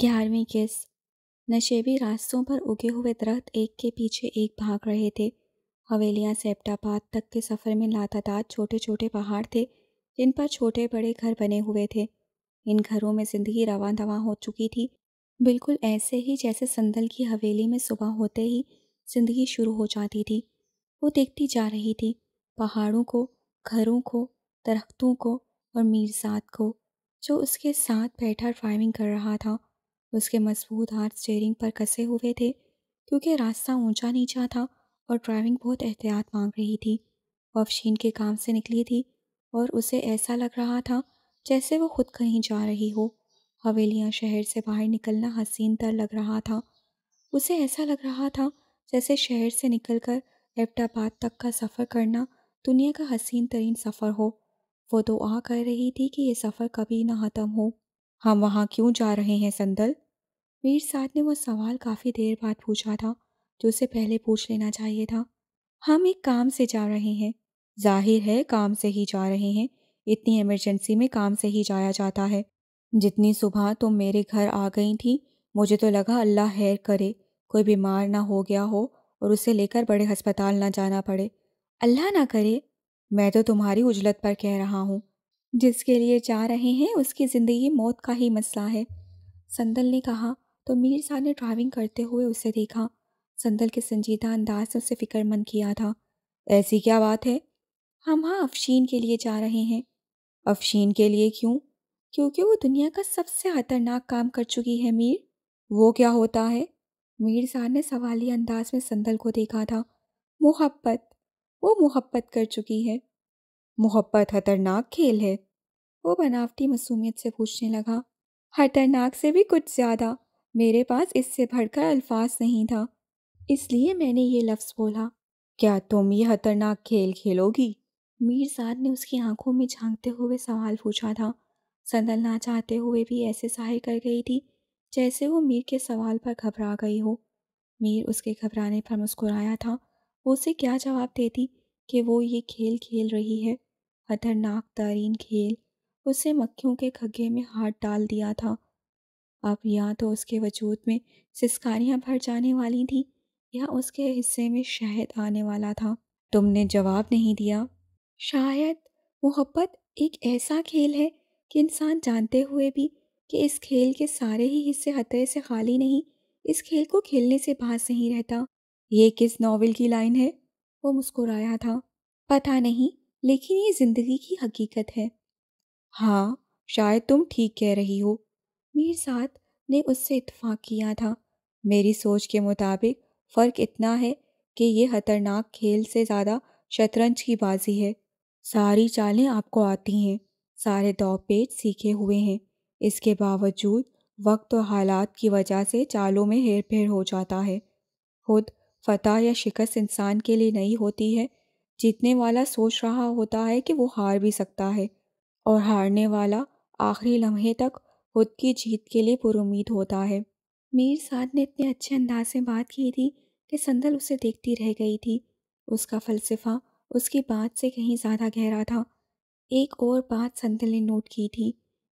ग्यारहवीं किस नशेबी रास्तों पर उगे हुए दरख्त एक के पीछे एक भाग रहे थे हवेलियाँ सेप्टाबाद तक के सफ़र में लातादार छोटे छोटे पहाड़ थे जिन पर छोटे बड़े घर बने हुए थे इन घरों में ज़िंदगी रवा दवा हो चुकी थी बिल्कुल ऐसे ही जैसे संदल की हवेली में सुबह होते ही ज़िंदगी शुरू हो जाती थी वो देखती जा रही थी पहाड़ों को घरों को दरख्तों को और मीरजाद को जो उसके साथ बैठा ड्राइविंग कर रहा था उसके मजबूत हाथ स्टेयरिंग पर कसे हुए थे क्योंकि रास्ता ऊंचा नीचा था और ड्राइविंग बहुत एहतियात मांग रही थी वह अफशीन के काम से निकली थी और उसे ऐसा लग रहा था जैसे वो खुद कहीं जा रही हो हवेलियाँ शहर से बाहर निकलना हसीन तर लग रहा था उसे ऐसा लग रहा था जैसे शहर से निकलकर एबटाबाद तक का सफ़र करना दुनिया का हसीन तरीन सफ़र हो वो दुआ कर रही थी कि ये सफ़र कभी ना ख़त्म हो हम वहाँ क्यों जा रहे हैं संदल मीर साथ ने वो सवाल काफ़ी देर बाद पूछा था जो उसे पहले पूछ लेना चाहिए था हम एक काम से जा रहे हैं जाहिर है काम से ही जा रहे हैं इतनी इमरजेंसी में काम से ही जाया जाता है जितनी सुबह तुम मेरे घर आ गई थी मुझे तो लगा अल्लाह हैर करे कोई बीमार ना हो गया हो और उसे लेकर बड़े अस्पताल ना जाना पड़े अल्लाह ना करे मैं तो तुम्हारी उजलत पर कह रहा हूँ जिसके लिए जा रहे हैं उसकी ज़िंदगी मौत का ही मसला है संदल ने कहा तो मीर साहब ने ड्राइविंग करते हुए उसे देखा संदल के संजीदा अंदाज ने उसे फिक्रमंद किया था ऐसी क्या बात है हम हाँ अफशीन के लिए जा रहे हैं अफशीन के लिए क्यों क्योंकि वो दुनिया का सबसे खतरनाक काम कर चुकी है मीर वो क्या होता है मीर साहब ने सवाली अंदाज में संदल को देखा था मोहब्बत वो मोहब्बत कर चुकी है मोहब्बत खतरनाक खेल है वो बनावटी मसूमियत से पूछने लगा खतरनाक से भी कुछ ज़्यादा मेरे पास इससे भड़कर अल्फाज नहीं था इसलिए मैंने ये लफ्ज़ बोला क्या तुम ये खतरनाक खेल खेलोगी मीरजाद ने उसकी आंखों में झांकते हुए सवाल पूछा था संदल ना चाहते हुए भी ऐसे सहाय कर गई थी जैसे वो मीर के सवाल पर घबरा गई हो मीर उसके घबराने पर मुस्कुराया था वो उसे क्या जवाब देती कि वो ये खेल खेल रही है खतरनाक तरीन खेल उसे मक्खियों के खगे में हाथ डाल दिया था अब या तो उसके वजूद में सिस्कारियाँ भर जाने वाली थी या उसके हिस्से में शहद आने वाला था तुमने जवाब नहीं दिया शायद मोहब्बत एक ऐसा खेल है कि इंसान जानते हुए भी कि इस खेल के सारे ही हिस्से खतरे से खाली नहीं इस खेल को खेलने से बास नहीं रहता ये किस नावल की लाइन है वो मुस्कुराया था पता नहीं लेकिन ये ज़िंदगी की हकीकत है हाँ शायद तुम ठीक कह रही हो मीर साथ ने उससे इतफाक़ किया था मेरी सोच के मुताबिक फ़र्क इतना है कि ये ख़तरनाक खेल से ज़्यादा शतरंज की बाजी है सारी चालें आपको आती हैं सारे दौ पेज सीखे हुए हैं इसके बावजूद वक्त और हालात की वजह से चालों में हेर फेर हो जाता है खुद फतह या शिकस्त इंसान के लिए नहीं होती है जीतने वाला सोच रहा होता है कि वो हार भी सकता है और हारने वाला आखिरी लम्हे तक खुद की जीत के लिए पुरुद होता है मीर साद ने इतने अच्छे अंदाज में बात की थी कि संदल उसे देखती रह गई थी उसका फलसफा उसकी बात से कहीं ज़्यादा गहरा था एक और बात संदल ने नोट की थी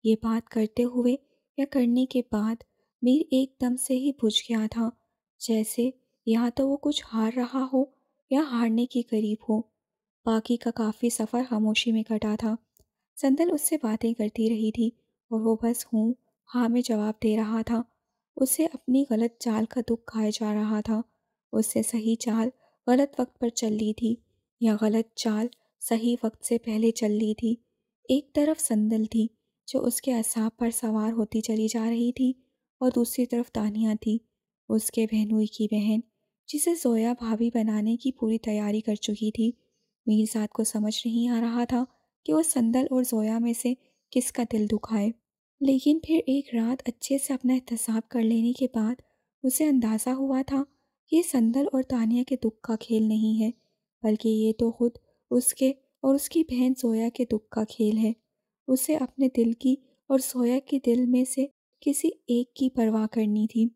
ये बात करते हुए या करने के बाद मीर एकदम से ही बुझ गया था जैसे या तो वो कुछ हार रहा हो या हारने के करीब हो बाकी का काफ़ी सफ़र खामोशी में कटा था संदल उससे बातें करती रही थी और वो बस हूँ हाँ में जवाब दे रहा था उसे अपनी गलत चाल का दुख खाया जा रहा था उससे सही चाल गलत वक्त पर चल ली थी या गलत चाल सही वक्त से पहले चल ली थी एक तरफ संदल थी जो उसके असाब पर सवार होती चली जा रही थी और दूसरी तरफ तानिया थी उसके बहनोई की बहन जिसे जोया भाभी बनाने की पूरी तैयारी कर चुकी थी मीरजाद को समझ नहीं आ रहा था कि वह संदल और जोया में से किसका दिल दुखाए लेकिन फिर एक रात अच्छे से अपना एहतसाब कर लेने के बाद उसे अंदाज़ा हुआ था ये संदल और तानिया के दुख का खेल नहीं है बल्कि ये तो खुद उसके और उसकी बहन सोया के दुख का खेल है उसे अपने दिल की और सोया के दिल में से किसी एक की परवाह करनी थी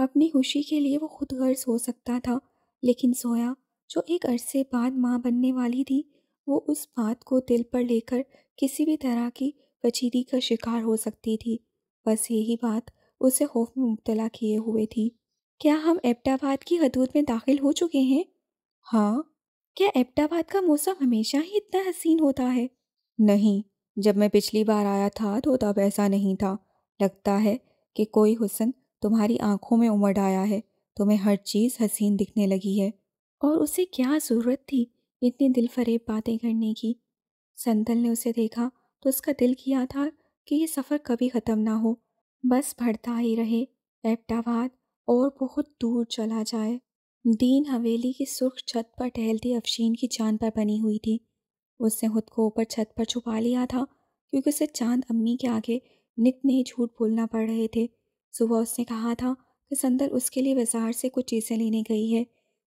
अपनी खुशी के लिए वो खुद गर्ज हो सकता था लेकिन सोया जो एक अरसे बाद माँ बनने वाली थी वो उस बात को दिल पर लेकर किसी भी तरह की कचीरी का शिकार हो सकती थी बस यही बात उसे खौफ में मुबतला किए हुए थी क्या हम एबटाबाद की हदूद में दाखिल हो चुके हैं हाँ क्या एबटाबाद का मौसम हमेशा ही इतना हसीन होता है नहीं जब मैं पिछली बार आया था तो तब ऐसा नहीं था लगता है कि कोई हुसन तुम्हारी आंखों में उमड़ आया है तुम्हें तो हर चीज़ हसीन दिखने लगी है और उसे क्या ज़रूरत थी इतनी दिलफरेब बातें करने की संदल ने उसे देखा तो उसका दिल किया था कि ये सफ़र कभी ख़त्म ना हो बस बढ़ता ही रहे एबटाबाद और बहुत दूर चला जाए दीन हवेली की सुर्ख छत पर टहलती अफशीन की चांद पर बनी हुई थी उसने खुद को ऊपर छत पर छुपा लिया था क्योंकि उसे चांद अम्मी के आगे नित नहीं झूठ बोलना पड़ रहे थे सुबह उसने कहा था कि संदर उसके लिए बाजार से कुछ चीज़ें लेने गई है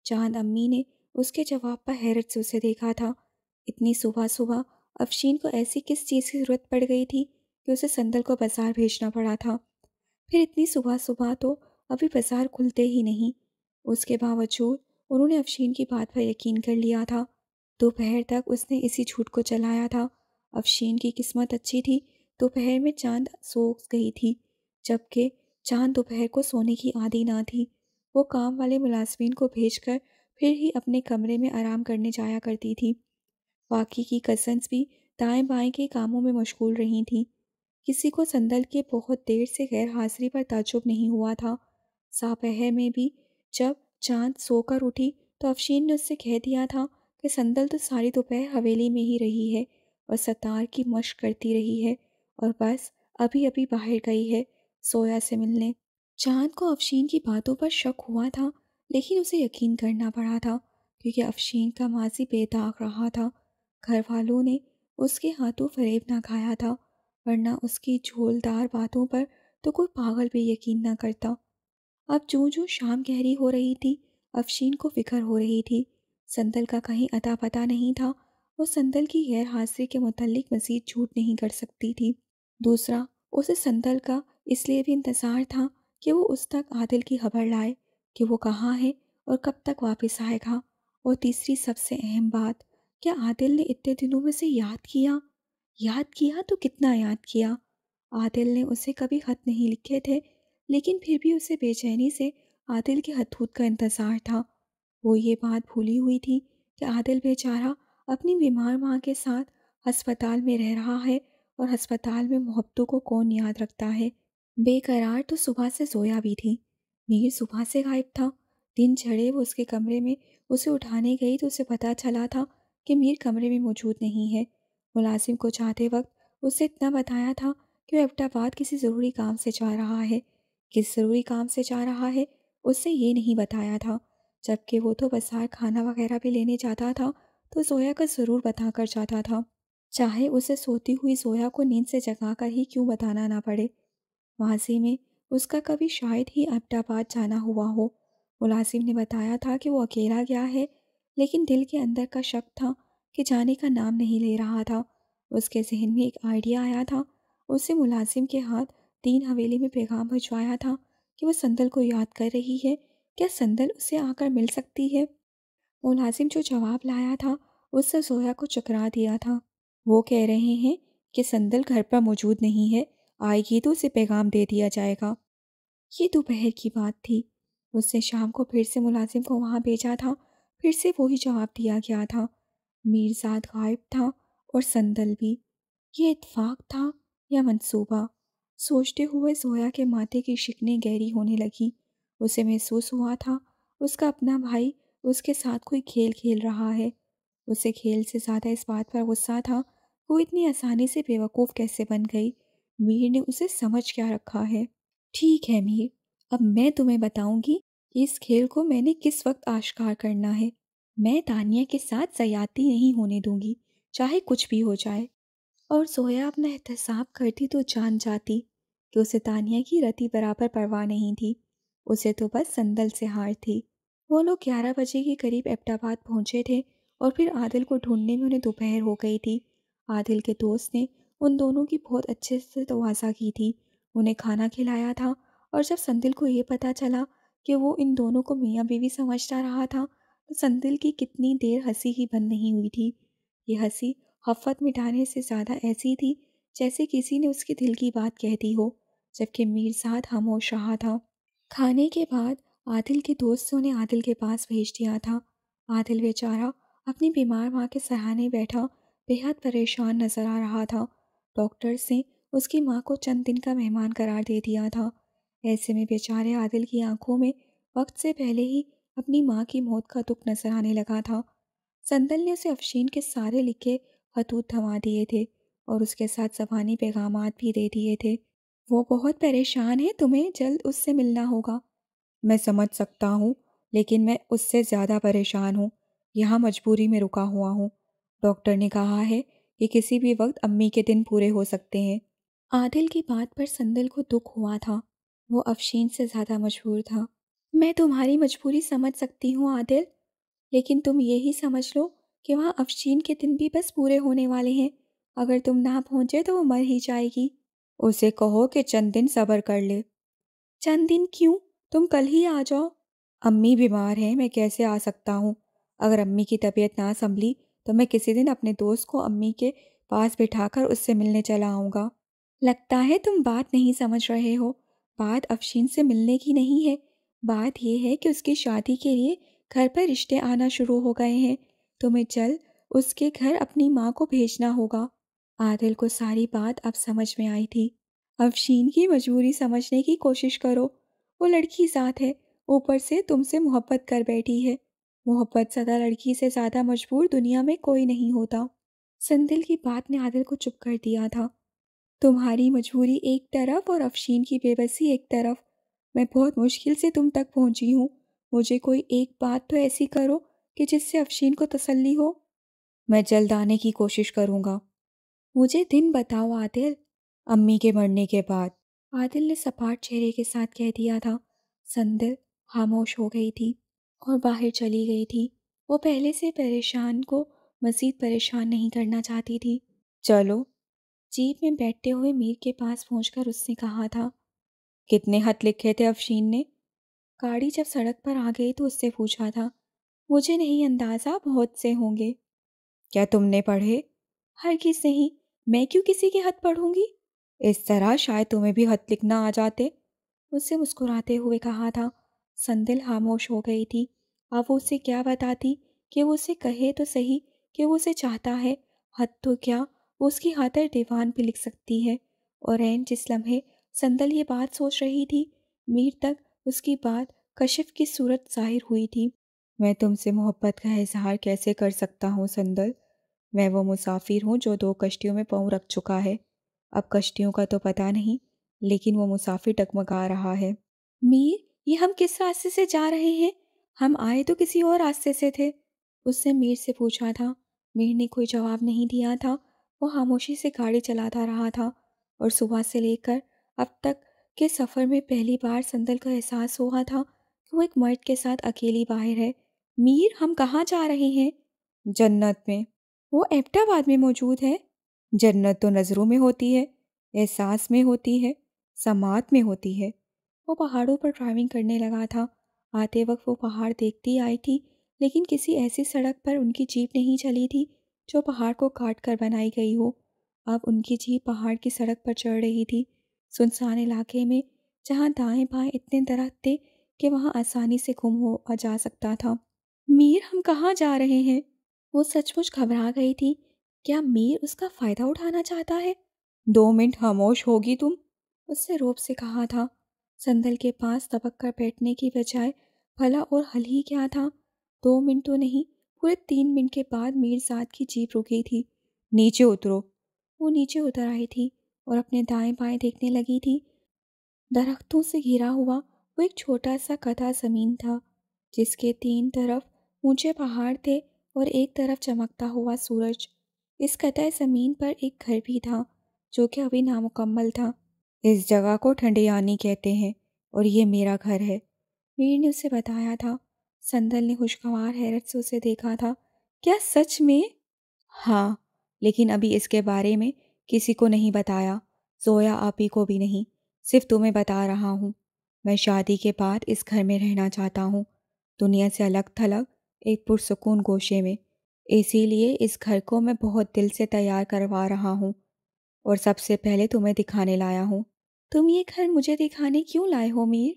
चांद अम्मी ने उसके जवाब पर हैरत से उसे देखा था इतनी सुबह सुबह अफशीन को ऐसी किस चीज़ की ज़रूरत पड़ गई थी कि उसे संदल को बाज़ार भेजना पड़ा था फिर इतनी सुबह सुबह तो अभी बाज़ार खुलते ही नहीं उसके बावजूद उन्होंने अफशीन की बात पर यकीन कर लिया था दोपहर तक उसने इसी झूठ को चलाया था अफशीन की किस्मत अच्छी थी दोपहर में चांद सो गई थी जबकि चांद दोपहर को सोने की आदि ना थी वो काम वाले मुलाजमीन को भेजकर फिर ही अपने कमरे में आराम करने जाया करती थी वाकी की कज़न्स भी दाएं बाएं के कामों में मशगूल रही थीं किसी को संदल के बहुत देर से गैर हाजिरी पर ताजुब नहीं हुआ था सापहर में भी जब चांद सोकर उठी तो अफशीन ने उससे कह दिया था कि संदल तो सारी दोपहर हवेली में ही रही है और सतार की मश्क करती रही है और बस अभी अभी बाहर गई है सोया से मिलने चांद को अफशीन की बातों पर शक हुआ था लेकिन उसे यकीन करना पड़ा था क्योंकि अफशीन का माजी बेदाग रहा था घर वालों ने उसके हाथों फरेब ना खाया था वरना उसकी झोलदार बातों पर तो कोई पागल भी यकीन ना करता अब जो जो शाम गहरी हो रही थी अफशीन को फिक्र हो रही थी संदल का कहीं अता पता नहीं था वो संदल की गैर हाजिरी के मतलब मज़ीद झूठ नहीं कर सकती थी दूसरा उसे संदल का इसलिए भी इंतज़ार था कि वो उस तक आदिल की खबर लाए कि वो कहाँ है और कब तक वापस आएगा और तीसरी सबसे अहम बात क्या आदिल ने इतने दिनों में उसे याद किया याद किया तो कितना याद किया आदिल ने उसे कभी खत नहीं लिखे थे लेकिन फिर भी उसे बेचैनी से आदिल के हथूत का इंतज़ार था वो ये बात भूली हुई थी कि आदिल बेचारा अपनी बीमार माँ के साथ अस्पताल में रह रहा है और अस्पताल में मोहब्बतों को कौन याद रखता है बेकरार तो सुबह से सोया भी थी मीर सुबह से गायब था दिन चढ़े वो उसके कमरे में उसे उठाने गई तो उसे पता चला था कि मीर कमरे में मौजूद नहीं है मुलाजिम को चाहते वक्त उससे इतना बताया था कि वह एबटाबाद किसी ज़रूरी काम से जा रहा है किस ज़रूरी काम से जा रहा है उससे ये नहीं बताया था जबकि वो तो बाजार खाना वगैरह भी लेने जाता था तो जोया को ज़रूर बता कर जाता था चाहे उसे सोती हुई जोया को नींद से जगा कर ही क्यों बताना ना पड़े माजी में उसका कभी शायद ही अबटाबाद जाना हुआ हो मुलाजिम ने बताया था कि वो अकेला गया है लेकिन दिल के अंदर का शक था कि जाने का नाम नहीं ले रहा था उसके जहन में एक आइडिया आया था उसने मुलाजिम के हाथ तीन हवेली में पैगाम भिजवाया था कि वह संदल को याद कर रही है क्या संदल उसे आकर मिल सकती है मुलाजिम जो जवाब लाया था उससे जोया को चकरा दिया था वो कह रहे हैं कि संदल घर पर मौजूद नहीं है आएगी तो उसे पैगाम दे दिया जाएगा ये दोपहर की बात थी उसने शाम को फिर से मुलाजिम को वहाँ भेजा था फिर से वही जवाब दिया गया था मीरजाद गायब था और संदल भी ये इतफाक था या मनसूबा सोचते हुए जोया के माथे की शिकने गहरी होने लगी उसे महसूस हुआ था उसका अपना भाई उसके साथ कोई खेल खेल रहा है उसे खेल से ज़्यादा इस बात पर गुस्सा था वो इतनी आसानी से बेवकूफ़ कैसे बन गई मीर ने उसे समझ क्या रखा है ठीक है मीर अब मैं तुम्हें बताऊंगी कि इस खेल को मैंने किस वक्त आश्कार करना है मैं तानिया के साथ सयाती नहीं होने दूंगी चाहे कुछ भी हो जाए और सोया अपना एहतसाब करती तो जान जाती कि उसे तानिया की रति बराबर परवाह नहीं थी उसे तो बस संदल से हार थी वो लोग ग्यारह बजे के करीब एबटाबाद पहुंचे थे और फिर आदिल को ढूंढने में उन्हें दोपहर हो गई थी आदिल के दोस्त ने उन दोनों की बहुत अच्छे से तोज़ा की थी उन्हें खाना खिलाया था और जब संदिल को ये पता चला कि वो इन दोनों को मियाँ बीवी समझता रहा था तो संदिल की कितनी देर हंसी ही बंद नहीं हुई थी ये हंसी हफत मिटाने से ज़्यादा ऐसी थी जैसे किसी ने उसके दिल की बात कह दी हो जबकि मीर साहब खामोश रहा था खाने के बाद आदिल के दोस्तों ने आदिल के पास भेज दिया था आदिल बेचारा अपनी बीमार माँ के सहाने बैठा बेहद परेशान नजर आ रहा था डॉक्टर्स ने उसकी माँ को चंद दिन का मेहमान करार दे दिया था ऐसे में बेचारे आदिल की आंखों में वक्त से पहले ही अपनी माँ की मौत का दुख नजर आने लगा था संदल ने उसे अफशीन के सारे लिखे खतूत थमा दिए थे और उसके साथ जबानी पैगाम भी दे दिए थे वो बहुत परेशान है तुम्हें जल्द उससे मिलना होगा मैं समझ सकता हूँ लेकिन मैं उससे ज़्यादा परेशान हूँ यहाँ मजबूरी में रुका हुआ हूँ डॉक्टर ने कहा है कि किसी भी वक्त अम्मी के दिन पूरे हो सकते हैं आदिल की बात पर संदल को दुख हुआ था वो अफशीन से ज़्यादा मजबूर था मैं तुम्हारी मजबूरी समझ सकती हूँ आदिल लेकिन तुम यही समझ लो कि वहाँ अफशीन के दिन भी बस पूरे होने वाले हैं अगर तुम ना पहुँचे तो वो मर ही जाएगी उसे कहो कि चंद दिन सब्र कर ले चंद दिन क्यों तुम कल ही आ जाओ अम्मी बीमार हैं मैं कैसे आ सकता हूँ अगर अम्मी की तबीयत ना संभली तो मैं किसी दिन अपने दोस्त को अम्मी के पास बिठाकर उससे मिलने चला आऊँगा लगता है तुम बात नहीं समझ रहे हो बात अफशीन से मिलने की नहीं है बात यह है कि उसकी शादी के लिए घर पर रिश्ते आना शुरू हो गए हैं तुम्हें चल उसके घर अपनी माँ को भेजना होगा आदिल को सारी बात अब समझ में आई थी अफशीन की मजबूरी समझने की कोशिश करो वो लड़की साथ है ऊपर से तुमसे मोहब्बत कर बैठी है मोहब्बत सदा लड़की से ज़्यादा मजबूर दुनिया में कोई नहीं होता संदिल की बात ने आदिल को चुप कर दिया था तुम्हारी मजबूरी एक तरफ और अफशीन की बेबसी एक तरफ मैं बहुत मुश्किल से तुम तक पहुंची हूँ मुझे कोई एक बात तो ऐसी करो कि जिससे अफशीन को तसल्ली हो मैं जल्द आने की कोशिश करूँगा मुझे दिन बताओ आदिल अम्मी के मरने के बाद आदिल ने सपाट चेहरे के साथ कह दिया था संदिल खामोश हो गई थी और बाहर चली गई थी वो पहले से परेशान को मज़ीद परेशान नहीं करना चाहती थी चलो जीप में बैठते हुए मीर के पास पहुंचकर उसने कहा था कितने हथ लिखे थे अफशीन ने गाड़ी जब सड़क पर आ गई तो उससे पूछा था मुझे नहीं अंदाज़ा बहुत से होंगे क्या तुमने पढ़े हर किस नहीं मैं क्यों किसी के हथ पढ़ूंगी इस तरह शायद तुम्हें भी हथ लिखना आ जाते उससे मुस्कुराते हुए कहा था संदिल खामोश हो गई थी अब वो उसे क्या बताती कि वो उसे कहे तो सही कि वो उसे चाहता है हत तो क्या उसकी हाथर दीवान भी लिख सकती है और एन जिस लम्हे संदल ये बात सोच रही थी मीर तक उसकी बात कशिफ की सूरत जाहिर हुई थी मैं तुमसे मोहब्बत का इजहार कैसे कर सकता हूँ संदल मैं वो मुसाफिर हूँ जो दो कश्तियों में पाँव रख चुका है अब कश्तियों का तो पता नहीं लेकिन वो मुसाफिर टकमगा रहा है मीर ये हम किस रास्ते से जा रहे हैं हम आए तो किसी और रास्ते से थे उसने मीर से पूछा था मीर ने कोई जवाब नहीं दिया था वो खामोशी से गाड़ी चलाता रहा था और सुबह से लेकर अब तक के सफ़र में पहली बार संदल का एहसास हुआ था कि वो एक मर्द के साथ अकेली बाहर है मीर हम कहाँ जा रहे हैं जन्नत में वो एबटाबाद में मौजूद है जन्नत तो नज़रों में होती है एहसास में होती है समात में होती है वो पहाड़ों पर ड्राइविंग करने लगा था आते वक्त वो पहाड़ देखती आई थी लेकिन किसी ऐसी सड़क पर उनकी जीप नहीं चली थी जो पहाड़ को काट कर बनाई गई हो अब उनकी जीप पहाड़ की सड़क पर चढ़ रही थी सुनसान इलाके में जहाँ दाएं बाएं इतने दरख्त थे कि वहाँ आसानी से गुम हो और जा सकता था मीर हम कहाँ जा रहे हैं वो सचमुच घबरा गई थी क्या मीर उसका फ़ायदा उठाना चाहता है दो मिनट खामोश होगी तुम उससे रोब से कहा था संदल के पास तबक कर बैठने की बजाय भला और हल ही क्या था दो मिनट तो नहीं पूरे तीन मिनट के बाद मीर मीरजाद की जीप रुकी थी नीचे उतरो वो नीचे उतर आई थी और अपने दाएं बाएं देखने लगी थी दरख्तों से घिरा हुआ वो एक छोटा सा कथा ज़मीन था जिसके तीन तरफ ऊंचे पहाड़ थे और एक तरफ चमकता हुआ सूरज इस कतः ज़मीन पर एक घर भी था जो कि अभी नामुकम्मल था इस जगह को ठंडियानी कहते हैं और ये मेरा घर है मीर ने उसे बताया था संदल ने खुशगवार हैरत से उसे देखा था क्या सच में हाँ लेकिन अभी इसके बारे में किसी को नहीं बताया जोया आप ही को भी नहीं सिर्फ तुम्हें बता रहा हूँ मैं शादी के बाद इस घर में रहना चाहता हूँ दुनिया से अलग थलग एक पुरसकून गोशे में इसीलिए इस घर को मैं बहुत दिल से तैयार करवा रहा हूँ और सबसे पहले तुम्हें दिखाने लाया हूँ तुम ये घर मुझे दिखाने क्यों लाए हो मीर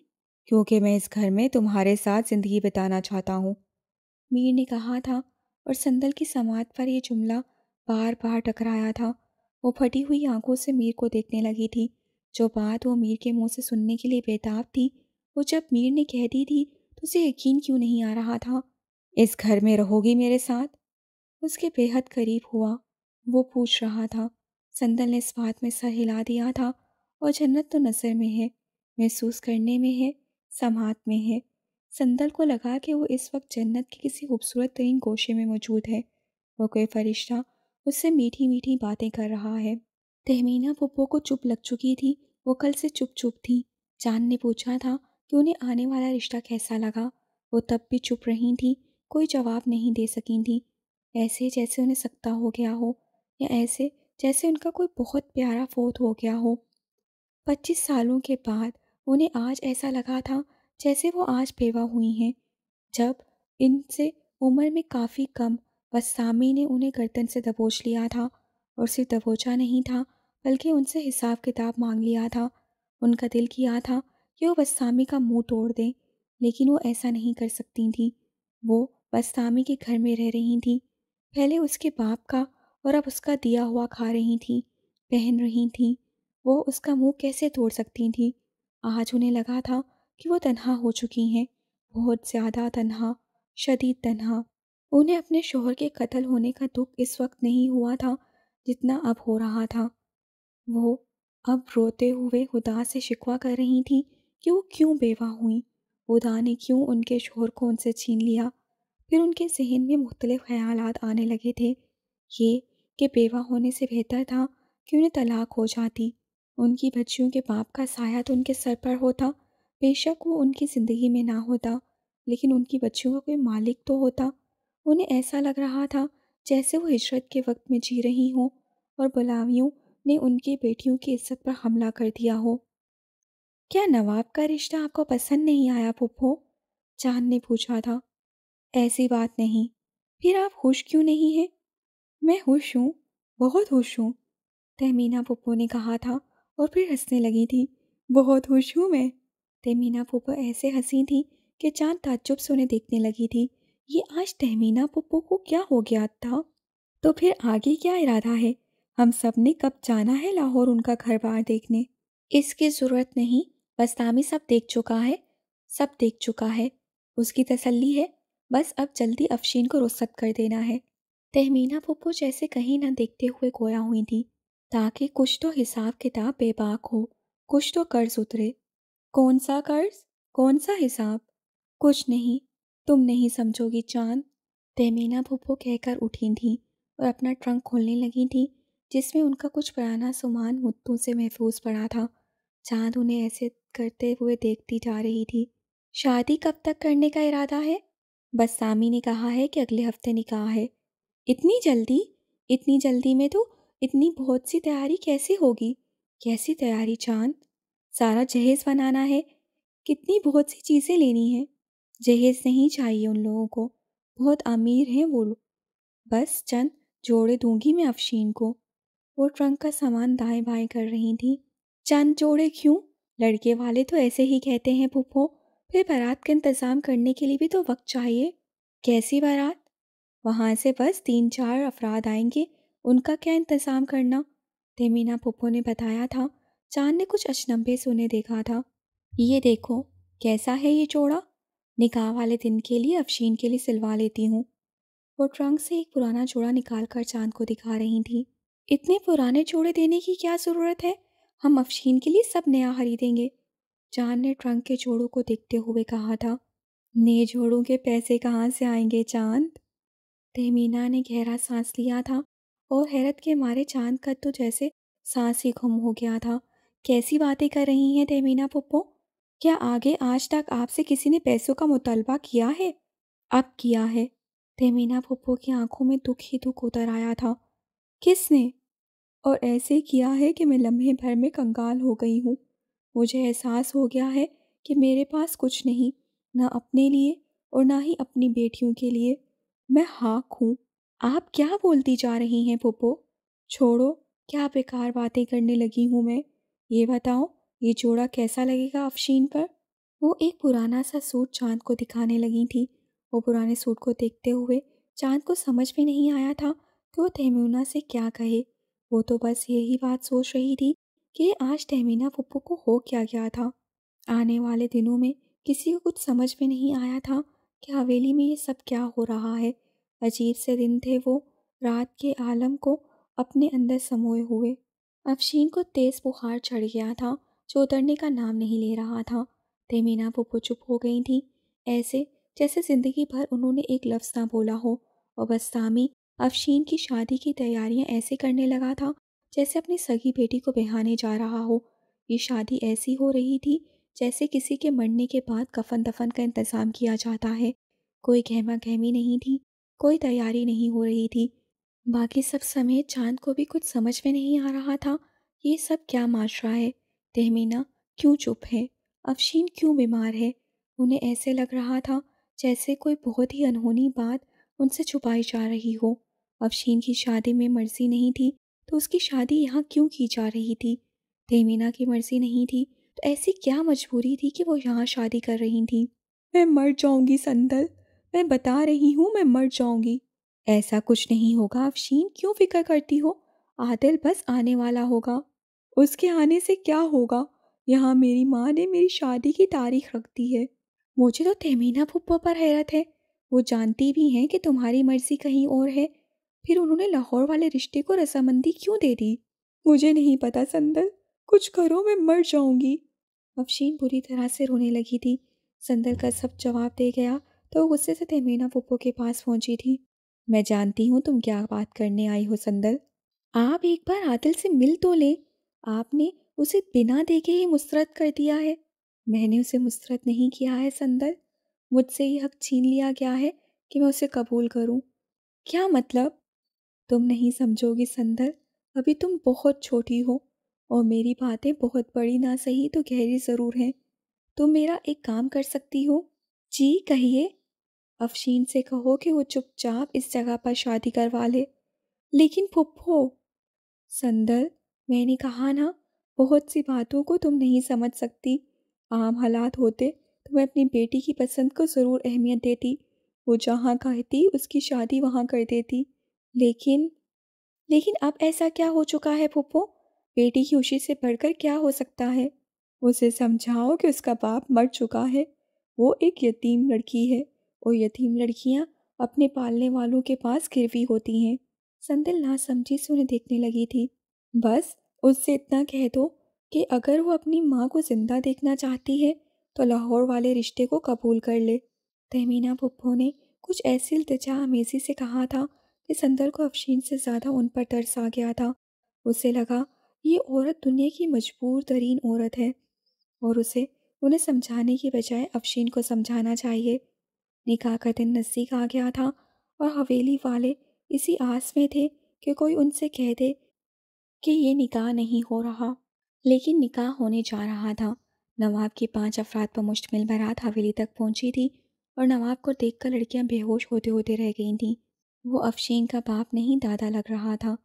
क्योंकि मैं इस घर में तुम्हारे साथ ज़िंदगी बिताना चाहता हूँ मीर ने कहा था और संदल की समात पर यह जुमला बार बार टकराया था वो फटी हुई आंखों से मीर को देखने लगी थी जो बात वो मीर के मुंह से सुनने के लिए बेताब थी वो जब मीर ने कह दी थी तो उसे यकीन क्यों नहीं आ रहा था इस घर में रहोगी मेरे साथ उसके बेहद करीब हुआ वो पूछ रहा था संदल ने इस बात में सर हिला दिया था और जन्नत तो नज़र में है महसूस करने में है समात में है संदल को लगा कि वो इस वक्त जन्नत के किसी खूबसूरत तरीन गोशे में मौजूद है वो कोई फरिश्ता उससे मीठी मीठी बातें कर रहा है तहमीना पप्पो को चुप लग चुकी थी वो कल से चुप चुप थी चांद ने पूछा था कि उन्हें आने वाला रिश्ता कैसा लगा वो तब भी चुप रही थी कोई जवाब नहीं दे सकी थी ऐसे जैसे उन्हें सकता हो गया हो या ऐसे जैसे उनका कोई बहुत प्यारा फोत हो गया हो पच्चीस सालों के बाद उन्हें आज ऐसा लगा था जैसे वो आज बेवा हुई हैं जब इनसे उम्र में काफ़ी कम सामी ने उन्हें गर्दन से दबोच लिया था और सिर्फ दबोचा नहीं था बल्कि उनसे हिसाब किताब मांग लिया था उनका दिल किया था कि वो बस्सामी का मुंह तोड़ दें लेकिन वो ऐसा नहीं कर सकती थी वो बस्सामी के घर में रह रही थी पहले उसके बाप का और अब उसका दिया हुआ खा रही थी पहन रही थी वो उसका मुंह कैसे तोड़ सकती थी आज उन्हें लगा था कि वो तनहा हो चुकी हैं बहुत ज़्यादा तन्हा शदीद तन्हा उन्हें अपने शोहर के कत्ल होने का दुख इस वक्त नहीं हुआ था जितना अब हो रहा था वो अब रोते हुए खुदा से शिकवा कर रही थी कि वो क्यों बेवा हुई खुदा ने क्यों उनके शोहर को उनसे छीन लिया फिर उनके जहन में मुख्तलिफ ख्याल आने लगे थे ये कि बेवा होने से बेहतर था कि उन्हें तलाक हो जाती उनकी बच्चियों के पाप का साया तो उनके सर पर होता बेशक वो उनकी ज़िंदगी में ना होता लेकिन उनकी बच्चियों का कोई मालिक तो होता उन्हें ऐसा लग रहा था जैसे वो हिजरत के वक्त में जी रही हों और बुलावियों ने उनकी बेटियों की इज्जत पर हमला कर दिया हो क्या नवाब का रिश्ता आपको पसंद नहीं आया पुप्पो चांद ने पूछा था ऐसी बात नहीं फिर आप खुश क्यों नहीं हैं मैं खुश हूँ बहुत खुश हूँ तहमीना पुप्पो ने कहा था और फिर हंसने लगी थी बहुत खुश हूँ मैं तहमीना पोपो ऐसे हंसी थी कि चांद ताजुब से उन्हें देखने लगी थी ये आज तहमीना पोपो को क्या हो गया था तो फिर आगे क्या इरादा है हम सब ने कब जाना है लाहौर उनका घर बार देखने इसकी ज़रूरत नहीं बस तामी सब देख चुका है सब देख चुका है उसकी तसल्ली है बस अब जल्दी अफशीन को रुस्त कर देना है तहमीना पोपो जैसे कहीं ना देखते हुए गोया हुई थी ताकि कुछ तो हिसाब किताब बेबाक हो कुछ तो कर्ज उतरे कौन सा कर्ज कौन सा हिसाब कुछ नहीं तुम नहीं समझोगी चांद तहमीना भूपो कहकर उठी थी और अपना ट्रंक खोलने लगी थी जिसमें उनका कुछ पुराना सामान मुद्दों से महफूज पड़ा था चांद उन्हें ऐसे करते हुए देखती जा रही थी शादी कब तक करने का इरादा है बस सामी ने कहा है कि अगले हफ्ते निकाह है इतनी जल्दी इतनी जल्दी में तो इतनी बहुत सी तैयारी कैसे होगी कैसी तैयारी चांद सारा जहेज बनाना है कितनी बहुत सी चीज़ें लेनी है जहेज नहीं चाहिए उन लोगों को बहुत अमीर हैं वो लोग बस चंद जोड़े दूंगी मैं अफशीन को वो ट्रंक का सामान दाएं बाएं कर रही थी चंद जोड़े क्यों लड़के वाले तो ऐसे ही कहते हैं पुप्पो फिर बारात का इंतज़ाम करने के लिए भी तो वक्त चाहिए कैसी बारात वहाँ से बस तीन चार अफराद आएंगे उनका क्या इंतज़ाम करना तेमीना पुप्पो ने बताया था चांद ने कुछ अजनबे से उन्हें देखा था ये देखो कैसा है ये जोड़ा निकाह वाले दिन के लिए अफशीन के लिए सिलवा लेती हूँ वो ट्रंक से एक पुराना जोड़ा निकाल कर चांद को दिखा रही थी इतने पुराने जोड़े देने की क्या ज़रूरत है हम अफशीन के लिए सब नया खरीदेंगे चांद ने ट्रंक के जोड़ों को देखते हुए कहा था नए जोड़ों के पैसे कहाँ से आएंगे चांद तहमीना ने गहरा सांस लिया था और हैरत के मारे चांद का तो जैसे सांस ही घुम हो गया था कैसी बातें कर रही हैं तहमीना पप्पो क्या आगे आज तक आपसे किसी ने पैसों का मुतालबा किया है अब किया है तहमीना पप्पो की आंखों में दुख ही दुख उतर आया था किसने और ऐसे किया है कि मैं लम्हे भर में कंगाल हो गई हूँ मुझे एहसास हो गया है कि मेरे पास कुछ नहीं ना अपने लिए और ना ही अपनी बेटियों के लिए मैं हाक हूँ आप क्या बोलती जा रही हैं पोपो छोड़ो क्या बेकार बातें करने लगी हूँ मैं ये बताओ ये जोड़ा कैसा लगेगा अफशीन पर वो एक पुराना सा सूट चांद को दिखाने लगी थी वो पुराने सूट को देखते हुए चांद को समझ में नहीं आया था कि वो तहमीना से क्या कहे वो तो बस यही बात सोच रही थी कि आज तहमीना पप्पू को हो क्या गया था आने वाले दिनों में किसी को कुछ समझ में नहीं आया था कि हवेली में ये सब क्या हो रहा है अजीब से दिन थे वो रात के आलम को अपने अंदर समोए हुए अफशीन को तेज़ बुखार चढ़ गया था जो उतरने का नाम नहीं ले रहा था तेमीना पुप्पो चुप हो गई थी ऐसे जैसे ज़िंदगी भर उन्होंने एक लफ्ज़ ना बोला हो और बस सामी अफशीन की शादी की तैयारियां ऐसे करने लगा था जैसे अपनी सगी बेटी को बहाने जा रहा हो ये शादी ऐसी हो रही थी जैसे किसी के मरने के बाद कफन दफन का इंतज़ाम किया जाता है कोई गहमा गहमी नहीं थी कोई तैयारी नहीं हो रही थी बाकी सब समय चांद को भी कुछ समझ में नहीं आ रहा था ये सब क्या माशरा है तहमीना क्यों चुप है अफशीन क्यों बीमार है उन्हें ऐसे लग रहा था जैसे कोई बहुत ही अनहोनी बात उनसे छुपाई जा रही हो अफशीन की शादी में मर्जी नहीं थी तो उसकी शादी यहाँ क्यों की जा रही थी तहमीना की मर्जी नहीं थी तो ऐसी क्या मजबूरी थी कि वो यहाँ शादी कर रही थी मैं मर जाऊंगी संदल मैं बता रही हूँ मैं मर जाऊंगी ऐसा कुछ नहीं होगा अफशीन क्यों फिक्र करती हो आदिल बस आने वाला होगा उसके आने से क्या होगा यहाँ मेरी माँ ने मेरी शादी की तारीख रख दी है मुझे तो तहमीना पुप्पो पर हैरत है वो जानती भी हैं कि तुम्हारी मर्जी कहीं और है फिर उन्होंने लाहौर वाले रिश्ते को रसामंदी क्यों दे दी मुझे नहीं पता संदल कुछ करो मैं मर जाऊंगी अफशीन बुरी तरह से रोने लगी थी संदल का सब जवाब दे गया तो गुस्से से तेमीना पप्पो के पास पहुंची थी मैं जानती हूँ तुम क्या बात करने आई हो संदल आप एक बार आदिल से मिल तो लें आपने उसे बिना देखे ही मुस्तरद कर दिया है मैंने उसे मुस्तरद नहीं किया है संदल मुझसे ये हक छीन लिया गया है कि मैं उसे कबूल करूं। क्या मतलब तुम नहीं समझोगी संदल अभी तुम बहुत छोटी हो और मेरी बातें बहुत बड़ी ना सही तो गहरी ज़रूर हैं तुम मेरा एक काम कर सकती हो जी कहिए अफशीन से कहो कि वो चुपचाप इस जगह पर शादी करवा ले लेकिन पुप्पो संदर मैंने कहा ना बहुत सी बातों को तुम नहीं समझ सकती आम हालात होते तो मैं अपनी बेटी की पसंद को ज़रूर अहमियत देती वो जहाँ कहती उसकी शादी वहाँ कर देती लेकिन लेकिन अब ऐसा क्या हो चुका है पुप्पो बेटी की खुशी से बढ़कर क्या हो सकता है उसे समझाओ कि उसका बाप मर चुका है वो एक यतीम लड़की है और यतीम लड़कियाँ अपने पालने वालों के पास गिरवी होती हैं संदिल ना समझी से उन्हें देखने लगी थी बस उससे इतना कह दो कि अगर वो अपनी माँ को ज़िंदा देखना चाहती है तो लाहौर वाले रिश्ते को कबूल कर ले तहमीना पप्पो ने कुछ ऐसी इल्तजा अमेजी से कहा था कि संदल को अफशीन से ज़्यादा उन पर तरस आ गया था उसे लगा ये औरत दुनिया की मजबूर तरीन औरत है और उसे उन्हें समझाने की बजाय अफशीन को समझाना चाहिए निकाह का दिन नज़दीक आ गया था और हवेली वाले इसी आस में थे कि कोई उनसे कह दे कि ये निकाह नहीं हो रहा लेकिन निकाह होने जा रहा था नवाब के पांच अफराद पर मुश्तमिल बारात हवेली तक पहुंची थी और नवाब को देखकर लड़कियां बेहोश होते होते रह गई थीं वो अफशीन का बाप नहीं दादा लग रहा था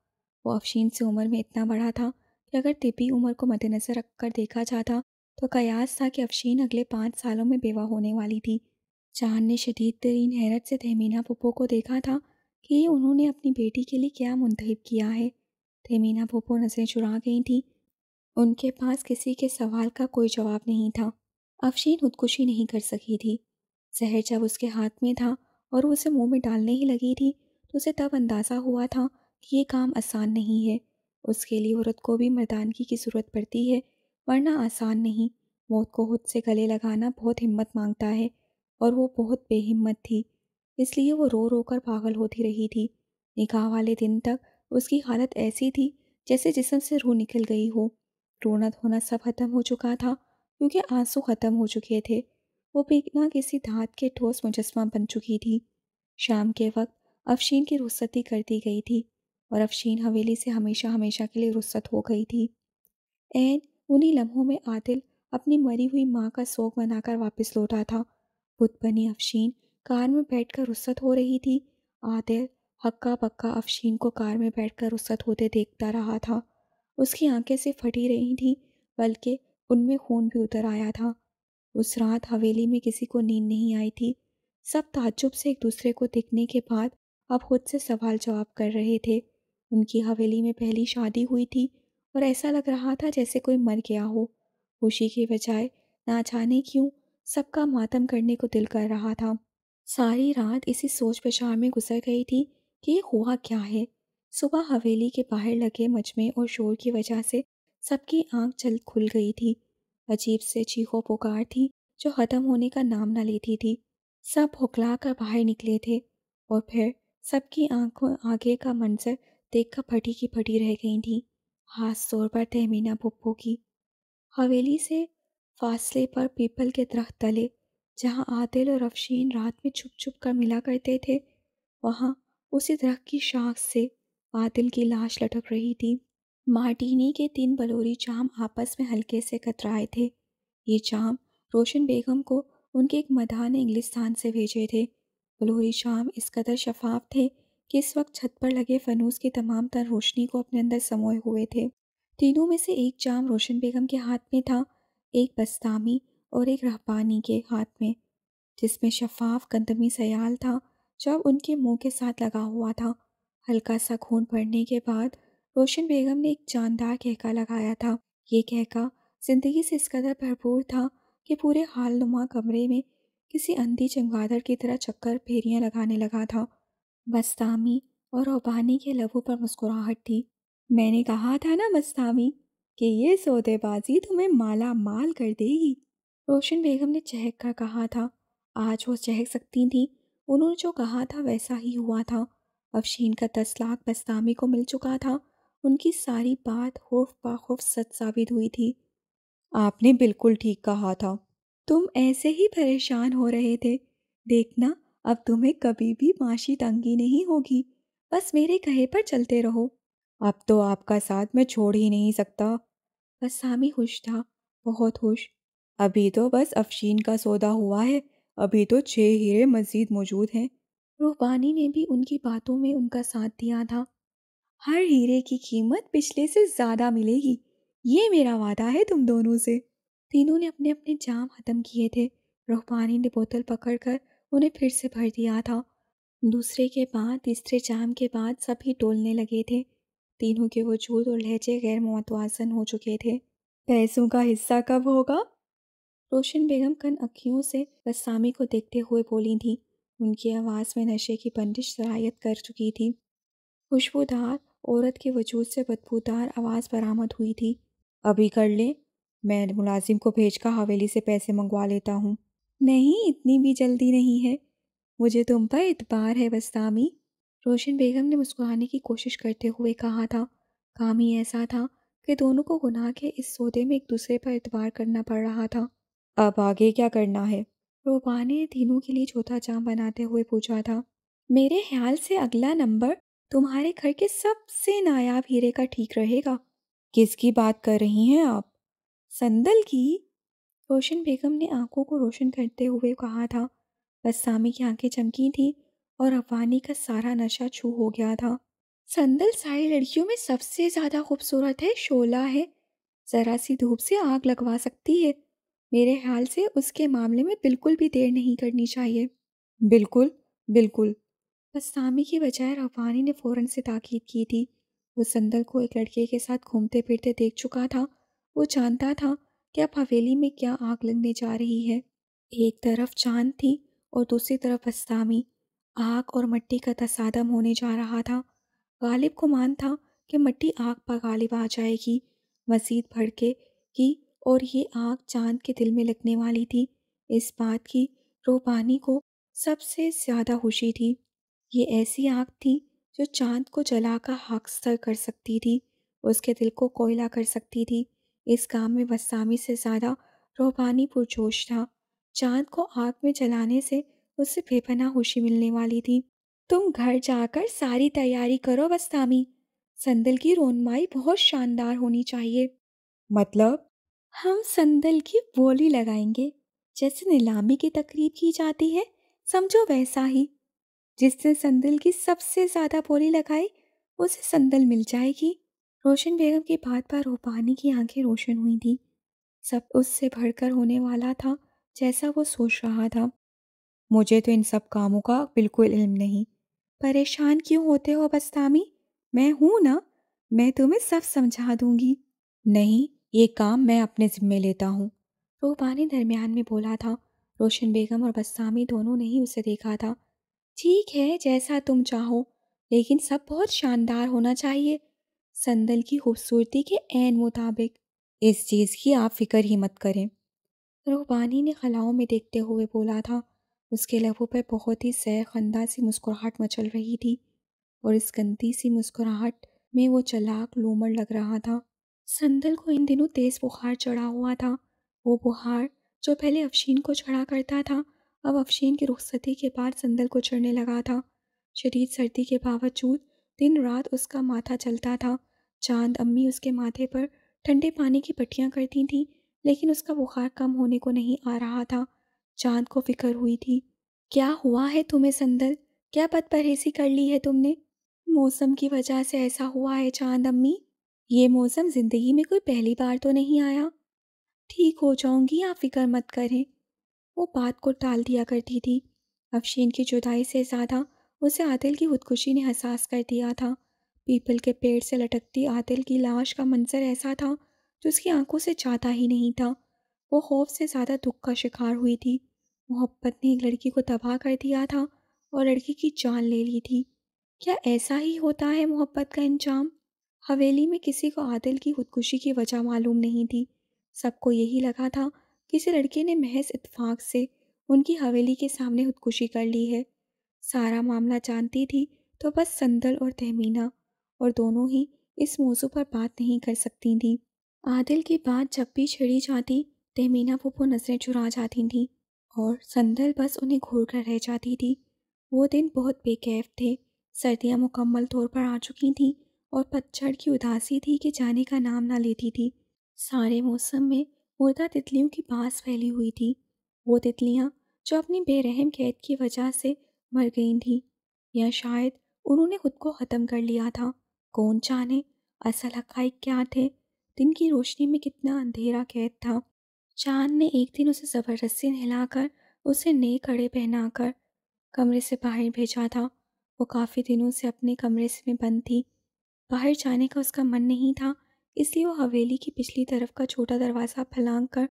वो अफशीन से उम्र में इतना बड़ा था कि अगर तिबी उम्र को मद्देनज़र रख कर देखा जाता तो कयास था कि अफशीन अगले पाँच सालों में बेवा होने वाली थी चांद ने शदीद तरीन हैरत से तहमीना पुप्पो को देखा था कि उन्होंने अपनी बेटी के लिए क्या मुंतब किया है तहमीना पुप्पो नज़रें चुरा गई थी उनके पास किसी के सवाल का कोई जवाब नहीं था अफशीन खुदकुशी नहीं कर सकी थी जहर जब उसके हाथ में था और उसे मुंह में डालने ही लगी थी तो उसे तब अंदाज़ा हुआ था कि ये काम आसान नहीं है उसके लिए औरत को भी मर्दानगी की ज़रूरत पड़ती है मरना आसान नहीं मौत को खुद से गले लगाना बहुत हिम्मत मांगता है और वो बहुत बेहिम्मत थी इसलिए वो रो रो कर पागल होती रही थी निकाह वाले दिन तक उसकी हालत ऐसी थी जैसे जिसम से रूह निकल गई हो रोना धोना सब खत्म हो चुका था क्योंकि आंसू ख़त्म हो चुके थे वो बिना किसी धात के ठोस मुजस्मा बन चुकी थी शाम के वक्त अफशीन की रुस्सती कर दी गई थी और अफशीन हवेली से हमेशा हमेशा के लिए रुस्सत हो गई थी एन उन्हीं लम्हों में आदिल अपनी मरी हुई माँ का शोक बनाकर वापस लौटा था बुत बनी अफशीन कार में बैठकर रुसत हो रही थी आदिल हक्का पक्का अफशीन को कार में बैठकर रुसत होते देखता रहा था उसकी आंखें से फटी रही थी बल्कि उनमें खून भी उतर आया था उस रात हवेली में किसी को नींद नहीं आई थी सब ताज्जुब से एक दूसरे को दिखने के बाद अब खुद से सवाल जवाब कर रहे थे उनकी हवेली में पहली शादी हुई थी और ऐसा लग रहा था जैसे कोई मर गया हो खुशी के बजाय ना जाने क्यों सबका मातम करने को दिल कर रहा था सारी रात इसी सोच विचार में गुजर गई थी कि ये हुआ क्या है सुबह हवेली के बाहर लगे मजमे और शोर की वजह से सबकी आंख जल खुल गई थी अजीब से चीखों पुकार थी जो ख़त्म होने का नाम ना लेती थी सब भुखला कर बाहर निकले थे और फिर सबकी आंखों आगे का मंजर देखकर फटी की फटी रह गई थी खास तौर पर तहमीना पप्पो की हवेली से फासले पर पीपल के दरख्त तले जहाँ आदिल और अफशीन रात में छुप छुप कर मिला करते थे वहाँ उसी दरख्त की शाख से आदिल की लाश लटक रही थी मार्टिनी के तीन बलोरी चाम आपस में हल्के से कतराए थे ये चाम रोशन बेगम को उनके एक मदान इंग्लिस्तान से भेजे थे बलोरी चाम इस कदर शफाफ थे कि इस वक्त छत पर लगे फनूस की तमाम तर रोशनी को अपने अंदर समोए हुए थे तीनों में से एक जाम रोशन बेगम के हाथ में था एक बस्तामी और एक रहबानी के हाथ में जिसमें शफाफ गंदमी सयाल था जब उनके मुंह के साथ लगा हुआ था हल्का सा खून पड़ने के बाद रोशन बेगम ने एक जानदार कहका लगाया था ये कहका ज़िंदगी से इस कदर भरपूर था कि पूरे हाल नुमा कमरे में किसी अंधी चमगादड़ की तरह चक्कर फेरियाँ लगाने लगा था मस्तामी और ओबानी के लबों पर मुस्कुराहट थी मैंने कहा था ना मस्तामी कि ये सौदेबाजी तुम्हें माला माल कर देगी रोशन बेगम ने चहक कर कहा था आज वो चहक सकती थी उन्होंने जो कहा था वैसा ही हुआ था अफशीन का दस लाख बस्तामी को मिल चुका था उनकी सारी बात हर्फ बाखूफ सच साबित हुई थी आपने बिल्कुल ठीक कहा था तुम ऐसे ही परेशान हो रहे थे देखना अब तुम्हें कभी भी माशी तंगी नहीं होगी बस मेरे कहे पर चलते रहो अब तो आपका साथ मैं छोड़ ही नहीं सकता बसामी खुश था बहुत खुश अभी तो बस अफशीन का सौदा हुआ है अभी तो छः हीरे मजीद मौजूद हैं रूहानी ने भी उनकी बातों में उनका साथ दिया था हर हीरे की कीमत पिछले से ज़्यादा मिलेगी ये मेरा वादा है तुम दोनों से तीनों ने अपने अपने जाम ख़त्म किए थे रूहानी ने बोतल पकड़कर उन्हें फिर से भर दिया था दूसरे के बाद तीसरे जाम के बाद सभी टोलने लगे थे तीनों के वजूद और लहजे गैर मुतवाजन हो चुके थे पैसों का हिस्सा कब होगा रोशन बेगम कन अखियों से रस्सामी को देखते हुए बोली थी उनकी आवाज़ में नशे की बंदिश सरायत कर चुकी थी खुशबूदार औरत के वजूद से बदबूदार आवाज़ बरामद हुई थी अभी कर ले मैं मुलाजिम को भेज कर हवेली से पैसे मंगवा लेता हूँ नहीं इतनी भी जल्दी नहीं है मुझे तुम पर इतबार है वस्तामी रोशन बेगम ने मुस्कुराने की कोशिश करते हुए कहा था काम ही ऐसा था कि दोनों को गुनाह के इस सौदे में एक दूसरे पर इतबार करना पड़ रहा था अब आगे क्या करना है रोबा ने तीनों के लिए छोटा चाँप बनाते हुए पूछा था मेरे ख्याल से अगला नंबर तुम्हारे घर के सबसे नायाब हीरे का ठीक रहेगा किसकी बात कर रही हैं आप संदल की रोशन बेगम ने आंखों को रोशन करते हुए कहा था बस सामी की आंखें चमकी थी और अफवानी का सारा नशा छू हो गया था संदल सारी लड़कियों में सबसे ज़्यादा खूबसूरत है शोला है ज़रा सी धूप से आग लगवा सकती है मेरे ख्याल से उसके मामले में बिल्कुल भी देर नहीं करनी चाहिए बिल्कुल बिल्कुल बस सामी के बजाय अफवानी ने फ़ौरन से ताकीद की थी वो संदल को एक लड़के के साथ घूमते फिरते देख चुका था वो जानता था कि अब हवेली में क्या आग लगने जा रही है एक तरफ चांद थी और दूसरी तरफ अस्तामी आग और मट्टी का तसादम होने जा रहा था गालिब को मान था कि मट्टी आग पर गालिब आ जाएगी मजीद भड़के की और ये आग चांद के दिल में लगने वाली थी इस बात की रूबानी को सबसे ज़्यादा खुशी थी ये ऐसी आग थी जो चांद को जलाकर हाकस्तर कर सकती थी उसके दिल को कोयला कर सकती थी इस काम में वसामी से ज़्यादा रोहानी पुरजोश था चांद को आग में जलाने से उसे बेपना खुशी मिलने वाली थी तुम घर जाकर सारी तैयारी करो वस्तामी संदल की रोनमाई बहुत शानदार होनी चाहिए मतलब हम संदल की बोली लगाएंगे जैसे नीलामी की तकरीब की जाती है समझो वैसा ही जिसने संदल की सबसे ज़्यादा बोली लगाई उसे संदल मिल जाएगी रोशन बेगम की बात पर रूपानी की आंखें रोशन हुई थी सब उससे भरकर होने वाला था जैसा वो सोच रहा था मुझे तो इन सब कामों का बिल्कुल इल्म नहीं परेशान क्यों होते हो बस्तामी मैं हूँ ना मैं तुम्हें सब समझा दूंगी नहीं ये काम मैं अपने ज़िम्मे लेता हूँ रूपानी दरमियान में बोला था रोशन बेगम और बस्तामी दोनों ने ही उसे देखा था ठीक है जैसा तुम चाहो लेकिन सब बहुत शानदार होना चाहिए संदल की खूबसूरती के एन मुताबिक इस चीज़ की आप फिक्र ही मत करें रूहबानी ने खलाओं में देखते हुए बोला था उसके लबों पर बहुत ही सह खंदा सी मुस्कुराहट मचल रही थी और इस गंदी सी मुस्कुराहट में वो चलाक लोमड़ लग रहा था संदल को इन दिनों तेज़ बुखार चढ़ा हुआ था वो बुखार जो पहले अफशीन को चढ़ा करता था अब अफशीन की रुखसती के बाद संदल को चढ़ने लगा था शरीर सर्दी के बावजूद दिन रात उसका माथा चलता था चांद अम्मी उसके माथे पर ठंडे पानी की पट्टियाँ करती थीं लेकिन उसका बुखार कम होने को नहीं आ रहा था चांद को फिक्र हुई थी क्या हुआ है तुम्हें संदल क्या बद परहेजी कर ली है तुमने मौसम की वजह से ऐसा हुआ है चांद अम्मी ये मौसम ज़िंदगी में कोई पहली बार तो नहीं आया ठीक हो जाऊंगी आप फिक्र मत करें वो बात को टाल दिया करती थी अफशीन की जुदाई से ज़्यादा उसे आदिल की खुदकुशी ने हसास कर दिया था पीपल के पेड़ से लटकती आदिल की लाश का मंजर ऐसा था जो उसकी आंखों से जाता ही नहीं था वो खौफ से ज़्यादा दुख का शिकार हुई थी मोहब्बत ने एक लड़की को तबाह कर दिया था और लड़की की जान ले ली थी क्या ऐसा ही होता है मोहब्बत का अंजाम हवेली में किसी को आदिल की खुदकुशी की वजह मालूम नहीं थी सबको यही लगा था किसी लड़के ने महज इतफाक़ से उनकी हवेली के सामने खुदकुशी कर ली है सारा मामला जानती थी तो बस संदल और तहमीना और दोनों ही इस मौजू पर बात नहीं कर सकती थी आदिल की बात जब भी छिड़ी जाती तहमीना वो वो नज़रें चुरा जाती थी और संदल बस उन्हें घूर कर रह जाती थी वो दिन बहुत बेकैफ थे सर्दियाँ मुकम्मल तौर पर आ चुकी थीं और पतझड़ की उदासी थी कि जाने का नाम ना लेती थी सारे मौसम में मुर्दा तितलियों की बास फैली हुई थी वो तितलियाँ जो अपनी बेरहम कैद की वजह से मर गई थी या शायद उन्होंने खुद को ख़त्म कर लिया था कौन जाने असल हक़ क्या थे दिन की रोशनी में कितना अंधेरा कैद था चांद ने एक दिन उसे ज़बरदस्ती नहलाकर उसे नए कड़े पहनाकर कमरे से बाहर भेजा था वो काफ़ी दिनों से अपने कमरे से में बंद थी बाहर जाने का उसका मन नहीं था इसलिए वो हवेली की पिछली तरफ का छोटा दरवाज़ा फैलांग कर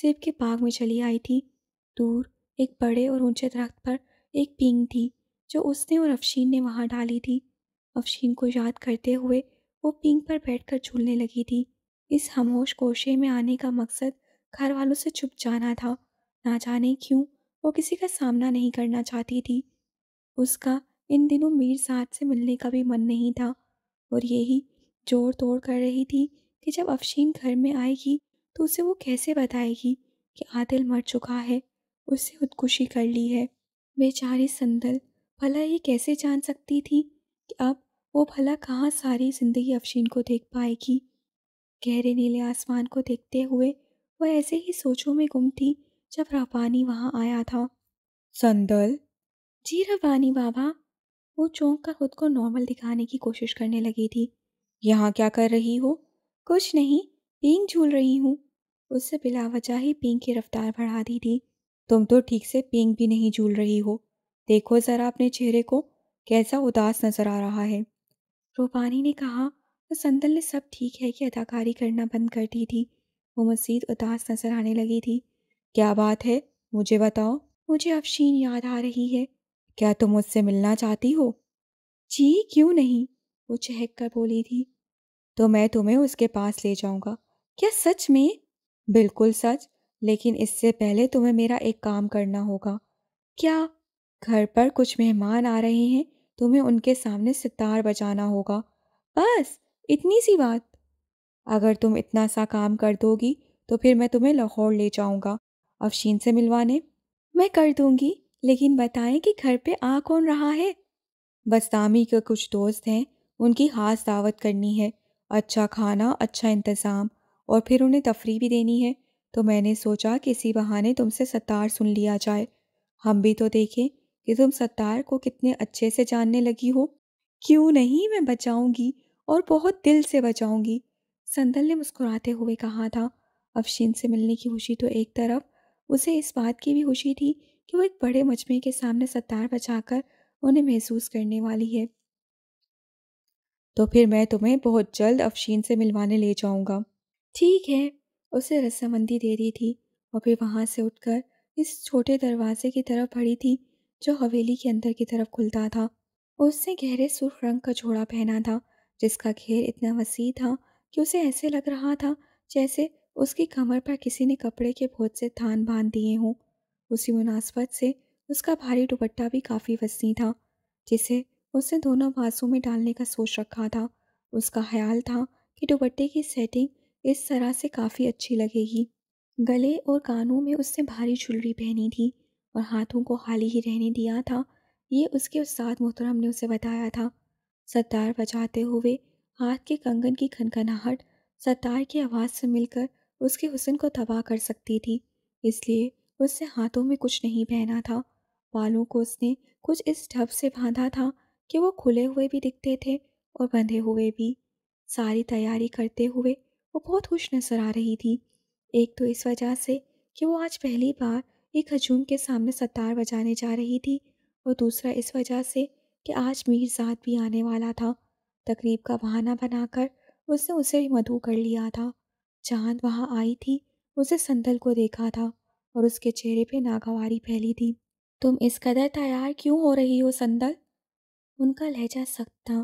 सेब के बाग में चली आई थी दूर एक बड़े और ऊंचे दरख्त पर एक पिंग थी जो उसने और अफशीन ने वहाँ डाली थी अफशीन को याद करते हुए वो पिंग पर बैठकर झूलने लगी थी इस खामोश कोशे में आने का मकसद घर वालों से छुप जाना था ना जाने क्यों वो किसी का सामना नहीं करना चाहती थी उसका इन दिनों मीर साहब से मिलने का भी मन नहीं था और यही जोड़ तोड़ कर रही थी कि जब अफशीन घर में आएगी तो उसे वो कैसे बताएगी कि आदिल मर चुका है उससे खुदकुशी कर ली है बेचारी संदल भला ये कैसे जान सकती थी कि अब वो भला कहाँ सारी जिंदगी अफशीन को देख पाएगी गहरे नीले आसमान को देखते हुए वह ऐसे ही सोचों में गुम थी जब रवानी वहाँ आया था संदल जी रवानी बाबा वो चौंक कर खुद को नॉर्मल दिखाने की कोशिश करने लगी थी यहाँ क्या कर रही हो कुछ नहीं पिंग झूल रही हूँ उससे बिलावजा ही पिंक की रफ्तार बढ़ा दी थी तुम तो ठीक से पींग भी नहीं झूल रही हो देखो ज़रा अपने चेहरे को कैसा उदास नज़र आ रहा है रूपानी ने कहा तो संदल ने सब ठीक है कि अदाकारी करना बंद कर दी थी वो मजीद उदास नज़र आने लगी थी क्या बात है मुझे बताओ मुझे अफशीन याद आ रही है क्या तुम मुझसे मिलना चाहती हो जी क्यों नहीं वो चहक कर बोली थी तो मैं तुम्हें उसके पास ले जाऊंगा क्या सच में बिल्कुल सच लेकिन इससे पहले तुम्हें मेरा एक काम करना होगा क्या घर पर कुछ मेहमान आ रहे हैं तुम्हें उनके सामने सितार बजाना होगा बस इतनी सी बात अगर तुम इतना सा काम कर दोगी तो फिर मैं तुम्हें लाहौर ले जाऊंगा अफशीन से मिलवाने मैं कर दूंगी लेकिन बताएं कि घर पे आ कौन रहा है बस्तामी के कुछ दोस्त हैं उनकी खास दावत करनी है अच्छा खाना अच्छा इंतज़ाम और फिर उन्हें तफरी भी देनी है तो मैंने सोचा किसी बहाने तुमसे सत्तार सुन लिया जाए हम भी तो देखें कि तुम सत्तार को कितने अच्छे से जानने लगी हो क्यों नहीं मैं बचाऊंगी और बहुत दिल से बचाऊंगी संदल ने मुस्कुराते हुए कहा था अफशीन से मिलने की खुशी तो एक तरफ उसे इस बात की भी खुशी थी कि वो एक बड़े मजमे के सामने सत्तार बचाकर उन्हें महसूस करने वाली है तो फिर मैं तुम्हें बहुत जल्द अफशीन से मिलवाने ले जाऊंगा ठीक है उसे रस्साबंदी दे रही थी और फिर वहाँ से उठकर इस छोटे दरवाजे की तरफ बढ़ी थी जो हवेली के अंदर की तरफ खुलता था उसने गहरे सुर्ख रंग का जोड़ा पहना था जिसका घेर इतना वसी था कि उसे ऐसे लग रहा था जैसे उसकी कमर पर किसी ने कपड़े के बहुत से थान बांध दिए हों उसी मुनासबत से उसका भारी दुपट्टा भी काफ़ी वसी था जिसे उसने दोनों बाजू में डालने का सोच रखा था उसका ख्याल था कि दुपट्टे की सेटिंग इस तरह से काफ़ी अच्छी लगेगी गले और कानों में उसने भारी झुलरी पहनी थी और हाथों को खाली ही रहने दिया था ये उसके उस्ताद मोहतरम ने उसे बताया था सत्तार बजाते हुए हाथ के कंगन की खनखनाहट सत्तार की आवाज़ से मिलकर उसके हुसन को तबाह कर सकती थी इसलिए उसने हाथों में कुछ नहीं पहना था बालों को उसने कुछ इस ढब से बांधा था कि वो खुले हुए भी दिखते थे और बंधे हुए भी सारी तैयारी करते हुए वो बहुत खुश नजर आ रही थी एक तो इस वजह से कि वो आज पहली बार एक हजूम के सामने सतार बजाने जा रही थी और दूसरा इस वजह से कि आज मीरजाद भी आने वाला था तकरीब का बहाना बनाकर उसने उसे भी मधु कर लिया था चांद वहाँ आई थी उसे संदल को देखा था और उसके चेहरे पे नागवारी फैली थी तुम इस कदर तैयार क्यों हो रही हो संदल उनका लहजा सख्त था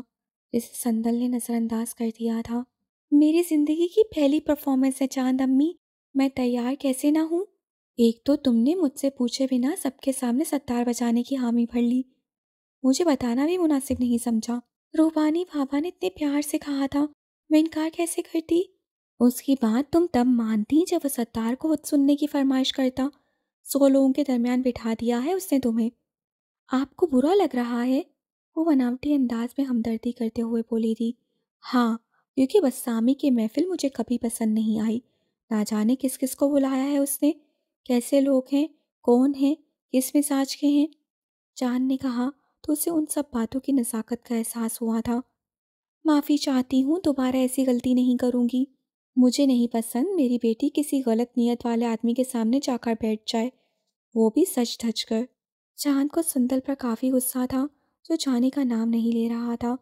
जिसे संदल ने नज़रअंदाज कर दिया था मेरी जिंदगी की पहली परफॉर्मेंस है चांद अम्मी मैं तैयार कैसे ना हूँ एक तो तुमने मुझसे पूछे बिना सबके सामने सत्तार बजाने की हामी भर ली मुझे बताना भी मुनासिब नहीं समझा रूबानी भाभा ने इतने प्यार से कहा था मैं इनकार कैसे करती उसकी बात तुम तब मानती जब वह सत्तार को खुद सुनने की फरमाइश करता सौ लोगों के दरमियान बिठा दिया है उसने तुम्हें आपको बुरा लग रहा है वो बनावटी अंदाज में हमदर्दी करते हुए बोली थी हाँ क्योंकि बस्सामी की महफिल मुझे कभी पसंद नहीं आई ना जाने किस किस को बुलाया है उसने कैसे लोग हैं कौन हैं किस मिजाज के हैं चांद ने कहा तो उसे उन सब बातों की नज़ाकत का एहसास हुआ था माफ़ी चाहती हूँ दोबारा ऐसी गलती नहीं करूँगी मुझे नहीं पसंद मेरी बेटी किसी गलत नीयत वाले आदमी के सामने जाकर बैठ जाए वो भी सच धज कर चांद को सुंदर पर काफ़ी गुस्सा था जो जाने का नाम नहीं ले रहा था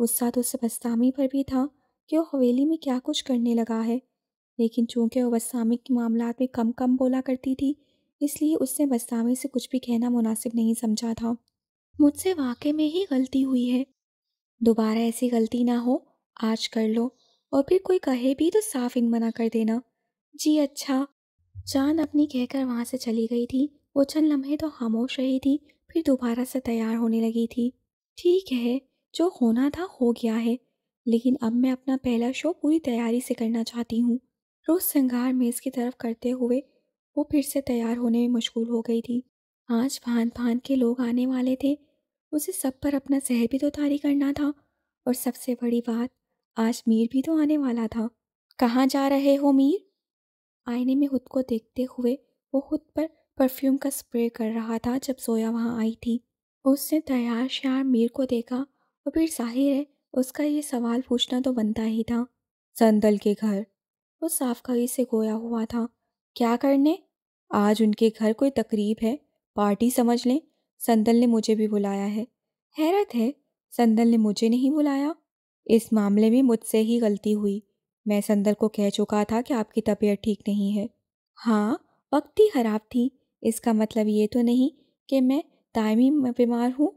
गुस्सा तो उसे बस्तामी पर भी था कि वो हवेली में क्या कुछ करने लगा है लेकिन चूंकि वह वसामी के मामला में कम कम बोला करती थी इसलिए उसने वसामी से कुछ भी कहना मुनासिब नहीं समझा था मुझसे वाकई में ही गलती हुई है दोबारा ऐसी गलती ना हो आज कर लो और फिर कोई कहे भी तो साफ इन मना कर देना जी अच्छा चांद अपनी कहकर वहाँ से चली गई थी वो चंद लम्हे तो खामोश रही थी फिर दोबारा से तैयार होने लगी थी ठीक है जो होना था हो गया है लेकिन अब मैं अपना पहला शो पूरी तैयारी से करना चाहती हूँ रोज़ संघार मेज़ की तरफ करते हुए वो फिर से तैयार होने में मशगूल हो गई थी आज भान भान के लोग आने वाले थे उसे सब पर अपना जहर भी तो तारी करना था और सबसे बड़ी बात आज मीर भी तो आने वाला था कहाँ जा रहे हो मीर आईने में खुद को देखते हुए वो खुद पर परफ्यूम का स्प्रे कर रहा था जब सोया वहाँ आई थी उसने तैयार श्यार मीर को देखा और फिर जाहिर है उसका ये सवाल पूछना तो बनता ही था संदल के घर वो साफ खगी से गोया हुआ था क्या करने आज उनके घर कोई तकरीब है पार्टी समझ लें संदल ने मुझे भी बुलाया है हैरत है संदल ने मुझे नहीं बुलाया इस मामले में मुझसे ही गलती हुई मैं संदल को कह चुका था कि आपकी तबीयत ठीक नहीं है हाँ वक्त ही ख़राब थी इसका मतलब ये तो नहीं कि मैं दायमी बीमार हूँ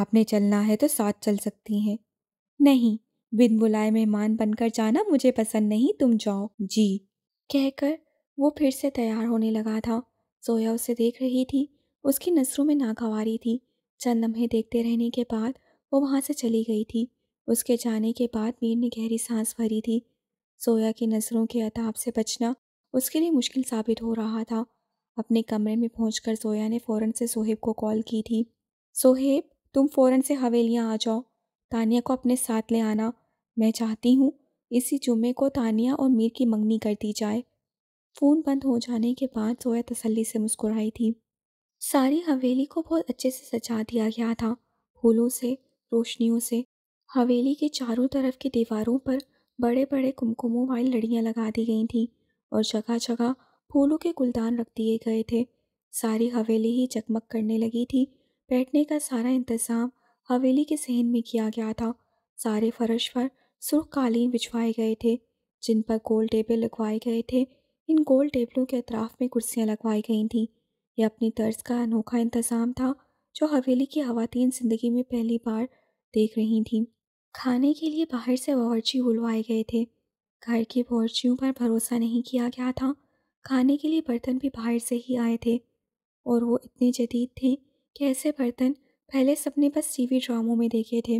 आपने चलना है तो साथ चल सकती हैं नहीं बिन बुलाए मेहमान बनकर जाना मुझे पसंद नहीं तुम जाओ जी कहकर वो फिर से तैयार होने लगा था सोया उसे देख रही थी उसकी नसरों में नागवारी थी चंद लम्हे देखते रहने के बाद वो वहाँ से चली गई थी उसके जाने के बाद मीर ने गहरी सांस भरी थी सोया की नज़रों के अताब से बचना उसके लिए मुश्किल साबित हो रहा था अपने कमरे में पहुँच सोया ने फ़ौरन से सोहेब को कॉल की थी सोहेब तुम फ़ौरन से हवेलियाँ आ जाओ तानिया को अपने साथ ले आना मैं चाहती हूँ इसी जुम्मे को तानिया और मीर की मंगनी कर दी जाए फ़ोन बंद हो जाने के बाद जोया तसल्ली से मुस्कुराई थी सारी हवेली को बहुत अच्छे से सजा दिया गया था फूलों से रोशनियों से हवेली के चारों तरफ की दीवारों पर बड़े बड़े कुमकुमों वाली लड़ियाँ लगा दी गई थीं और जगह जगह फूलों के गुलदान रख दिए गए थे सारी हवेली ही जगमग करने लगी थी बैठने का सारा इंतज़ाम हवेली के सहन में किया गया था सारे फर्श पर सुर्ख कालीन बिछवाए गए थे जिन पर गोल टेबल लगवाए गए थे इन गोल टेबलों के अतराफ में कुर्सियाँ लगवाई गई थीं यह अपनी तर्ज का अनोखा इंतज़ाम था जो हवेली की खातन ज़िंदगी में पहली बार देख रही थीं खाने के लिए बाहर से बावरची बुलवाए गए थे घर की बावरचियों पर भरोसा नहीं किया गया था खाने के लिए बर्तन भी बाहर से ही आए थे और वो इतने जदीद थे कि ऐसे बर्तन पहले सपने बस टीवी ड्रामों में देखे थे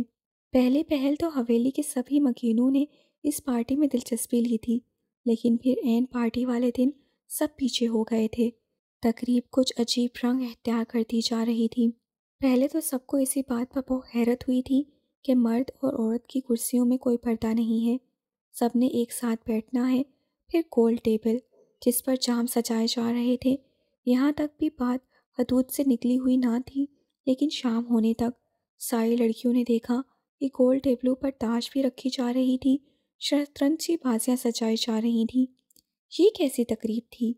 पहले पहल तो हवेली के सभी मकीनों ने इस पार्टी में दिलचस्पी ली थी लेकिन फिर एन पार्टी वाले दिन सब पीछे हो गए थे तकरीब कुछ अजीब रंग अख्तियार करती जा रही थी पहले तो सबको इसी बात पर बहुत हैरत हुई थी कि मर्द और औरत की कुर्सियों में कोई पर्दा नहीं है सब ने एक साथ बैठना है फिर गोल टेबल जिस पर जाम सजाए जा रहे थे यहाँ तक भी बात हदूद से निकली हुई ना थी लेकिन शाम होने तक सारी लड़कियों ने देखा कि गोल टेबलों पर ताश भी रखी जा रही थी शतरंज सी बाजियाँ सजाई जा रही थी ये कैसी तकरीब थी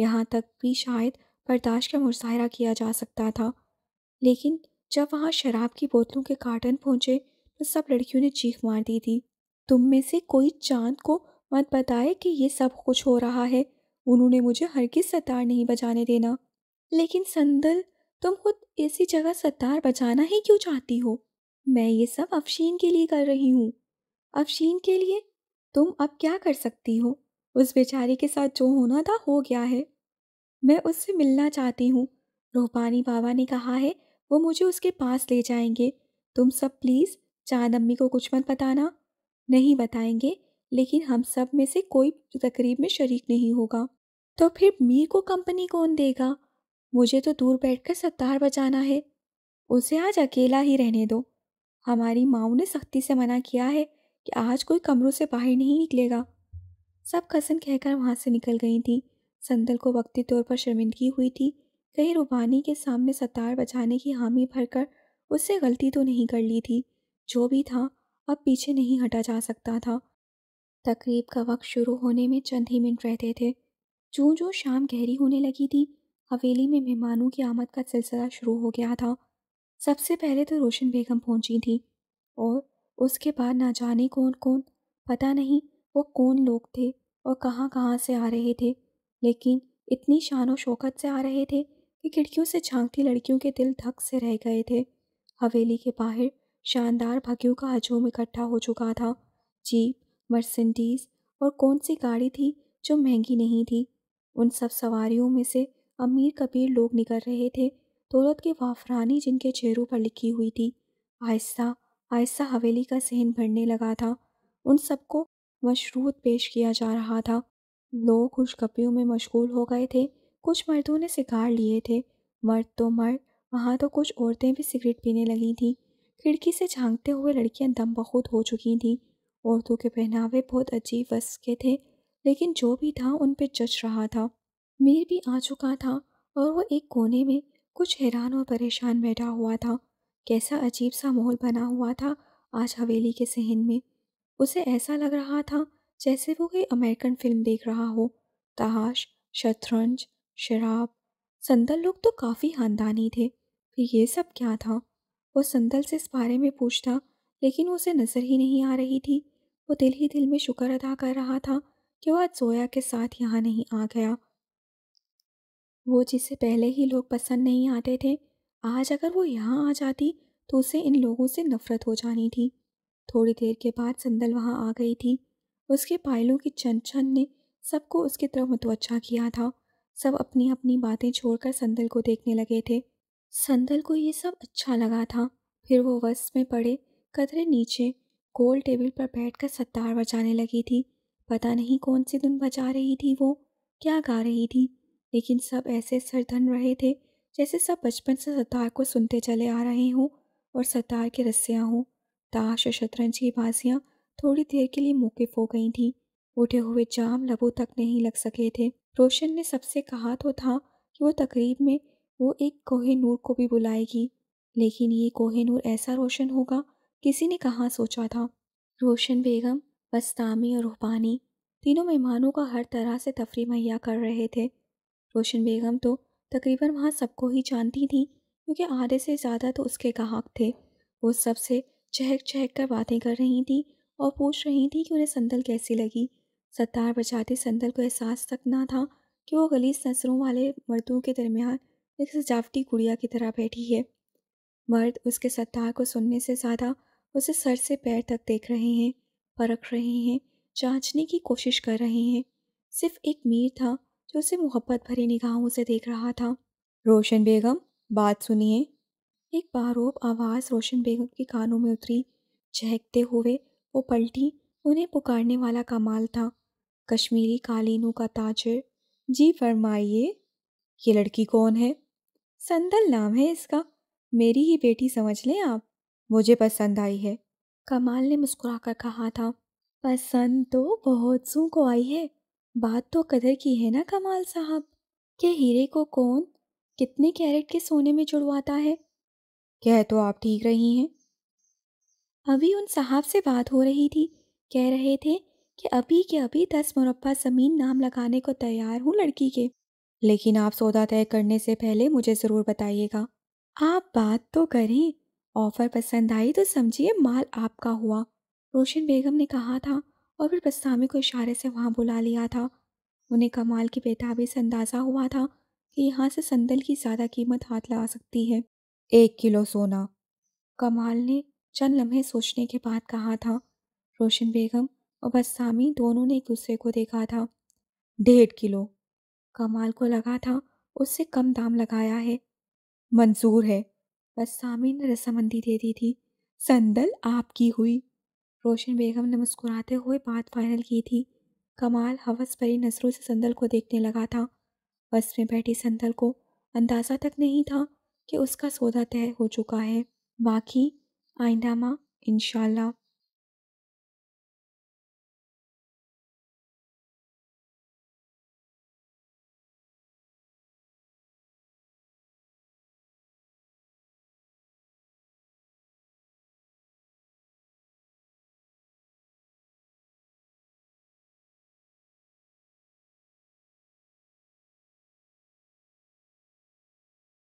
यहाँ तक भी शायद बर्दाश्त का मुशाहरा किया जा सकता था लेकिन जब वहाँ शराब की बोतलों के कार्टन पहुँचे तो सब लड़कियों ने चीख मार दी थी तुम में से कोई चांद को मत बताए कि ये सब कुछ हो रहा है उन्होंने मुझे हर किस सतार नहीं बजाने देना लेकिन संदल तुम खुद ऐसी जगह सत्तार बचाना ही क्यों चाहती हो मैं ये सब अफशीन के लिए कर रही हूँ अफशीन के लिए तुम अब क्या कर सकती हो उस बेचारे के साथ जो होना था हो गया है मैं उससे मिलना चाहती हूँ रूपानी बाबा ने कहा है वो मुझे उसके पास ले जाएंगे तुम सब प्लीज़ चांद अम्मी को कुछ मत बताना नहीं बताएंगे लेकिन हम सब में से कोई तकरीब में शरीक नहीं होगा तो फिर मीर को कंपनी कौन देगा मुझे तो दूर बैठकर सत्तार बजाना है उसे आज अकेला ही रहने दो हमारी माओ ने सख्ती से मना किया है कि आज कोई कमरों से बाहर नहीं निकलेगा सब कसन कहकर वहाँ से निकल गई थी संदल को वक्ती तौर पर शर्मिंदगी हुई थी कहीं रूबानी के सामने सतार बजाने की हामी भरकर उससे गलती तो नहीं कर ली थी जो भी था अब पीछे नहीं हटा जा सकता था तकरीब का वक्त शुरू होने में चंद ही मिनट रहते थे जो जो शाम गहरी होने लगी थी हवेली में मेहमानों की आमद का सिलसिला शुरू हो गया था सबसे पहले तो रोशन बेगम पहुंची थी और उसके बाद ना जाने कौन कौन पता नहीं वो कौन लोग थे और कहाँ कहाँ से आ रहे थे लेकिन इतनी शान और शौकत से आ रहे थे कि खिड़कियों से झांकती लड़कियों के दिल धक से रह गए थे हवेली के बाहर शानदार भगियों का हजूम इकट्ठा हो चुका था जीप मर्सिडीज़ और कौन सी गाड़ी थी जो महंगी नहीं थी उन सब सवारियों में से अमीर कबीर लोग निकल रहे थे दौलत के वाफरानी जिनके चेहरों पर लिखी हुई थी आहिस्ता आहिस्ता हवेली का सहन भरने लगा था उन सबको मशरूत पेश किया जा रहा था लोग खुशखबरियों में मशगूल हो गए थे कुछ मर्दों ने सिगार लिए थे मर्द तो मर्द वहाँ तो कुछ औरतें भी सिगरेट पीने लगी थीं खिड़की से झांकते हुए लड़कियाँ दम बहुत हो चुकी थीं औरतों के पहनावे बहुत अजीब वस के थे लेकिन जो भी था उन पर जच रहा था मीर भी आ चुका था और वो एक कोने में कुछ हैरान और परेशान बैठा हुआ था कैसा अजीब सा माहौल बना हुआ था आज हवेली के सहन में उसे ऐसा लग रहा था जैसे वो कोई अमेरिकन फिल्म देख रहा हो तहाश शतरंज शराब संदल लोग तो काफ़ी खानदानी थे फिर ये सब क्या था वो संदल से इस बारे में पूछता लेकिन उसे नज़र ही नहीं आ रही थी वो दिल ही दिल में शुक्र अदा कर रहा था कि वह आज जोया के साथ यहाँ नहीं आ गया वो जिसे पहले ही लोग पसंद नहीं आते थे आज अगर वो यहाँ आ जाती तो उसे इन लोगों से नफरत हो जानी थी थोड़ी देर के बाद संदल वहाँ आ गई थी उसके पायलों की छन ने सबको उसकी तरफ मतवच्छा किया था सब अपनी अपनी बातें छोड़कर संदल को देखने लगे थे संदल को ये सब अच्छा लगा था फिर वो वस में पड़े कतरे नीचे गोल टेबल पर बैठकर सत्तार बजाने लगी थी पता नहीं कौन सी धुन बजा रही थी वो क्या गा रही थी लेकिन सब ऐसे सरधन रहे थे जैसे सब बचपन से सतार को सुनते चले आ रहे हों और सतार के रस्सियाँ हों ताश और शतरंज की बाजियाँ थोड़ी देर के लिए मौकफ हो गई थीं उठे हुए जाम लबों तक नहीं लग सके थे रोशन ने सबसे कहा तो था कि वो तकरीब में वो एक कोहे नूर को भी बुलाएगी लेकिन ये कोहे नूर ऐसा रोशन होगा किसी ने कहाँ सोचा था रोशन बेगम बस्तामी और रूहानी तीनों मेहमानों का हर तरह से तफरी मुहैया कर रहे थे रोशन बेगम तो तकरीबन वहाँ सबको ही जानती थी क्योंकि आधे से ज़्यादा तो उसके ग्राहक थे वो सबसे चहक चहक कर बातें कर रही थी और पूछ रही थी कि उन्हें संदल कैसी लगी सत्तार बजाते संदल को एहसास तक ना था कि वो गलीस नसरों वाले मर्दों के दरमियान एक सजावटी गुड़िया की तरह बैठी है मर्द उसके सत्तार को सुनने से ज़्यादा उसे सर से पैर तक देख रहे हैं परख रहे हैं जांचने की कोशिश कर रहे हैं सिर्फ एक मीर था जो उसे मोहब्बत भरी निगाहों से देख रहा था रोशन बेगम बात सुनिए एक बारोब आवाज़ रोशन बेगम के कानों में उतरी चहकते हुए वो पलटी उन्हें पुकारने वाला कमाल था कश्मीरी कालीनों का ताजर जी फरमाइए ये लड़की कौन है संदल नाम है इसका मेरी ही बेटी समझ लें आप मुझे पसंद आई है कमाल ने मुस्कुरा कर कहा था पसंद तो बहुत सू को आई है बात तो कदर की है ना कमाल साहब के हीरे को कौन कितने कैरेट के सोने में जुड़वाता है कह तो आप ठीक रही हैं अभी उन साहब से बात हो रही थी कह रहे थे कि अभी के अभी दस मुरबा ज़मीन नाम लगाने को तैयार हूँ लड़की के लेकिन आप सौदा तय करने से पहले मुझे ज़रूर बताइएगा आप बात तो करें ऑफ़र पसंद आई तो समझिए माल आपका हुआ रोशन बेगम ने कहा था और फिर बस्तामी को इशारे से वहाँ बुला लिया था उन्हें कमाल की बेताबी से अंदाज़ा हुआ था कि यहाँ से संदल की ज़्यादा कीमत हाथ लगा सकती है एक किलो सोना कमाल ने चंद लम्हे सोचने के बाद कहा था रोशन बेगम और बस्तामी दोनों ने एक दूसरे को देखा था डेढ़ किलो कमाल को लगा था उससे कम दाम लगाया है मंजूर है बस्तामी ने रसामंदी दे दी थी संदल आपकी हुई रोशन बेगम ने मुस्कुराते हुए बात फाइनल की थी कमाल हवस भरी नज़रों से संदल को देखने लगा था बस में बैठी संदल को अंदाज़ा तक नहीं था कि उसका सौदा तय हो चुका है बाकी आइंदामा इनशाला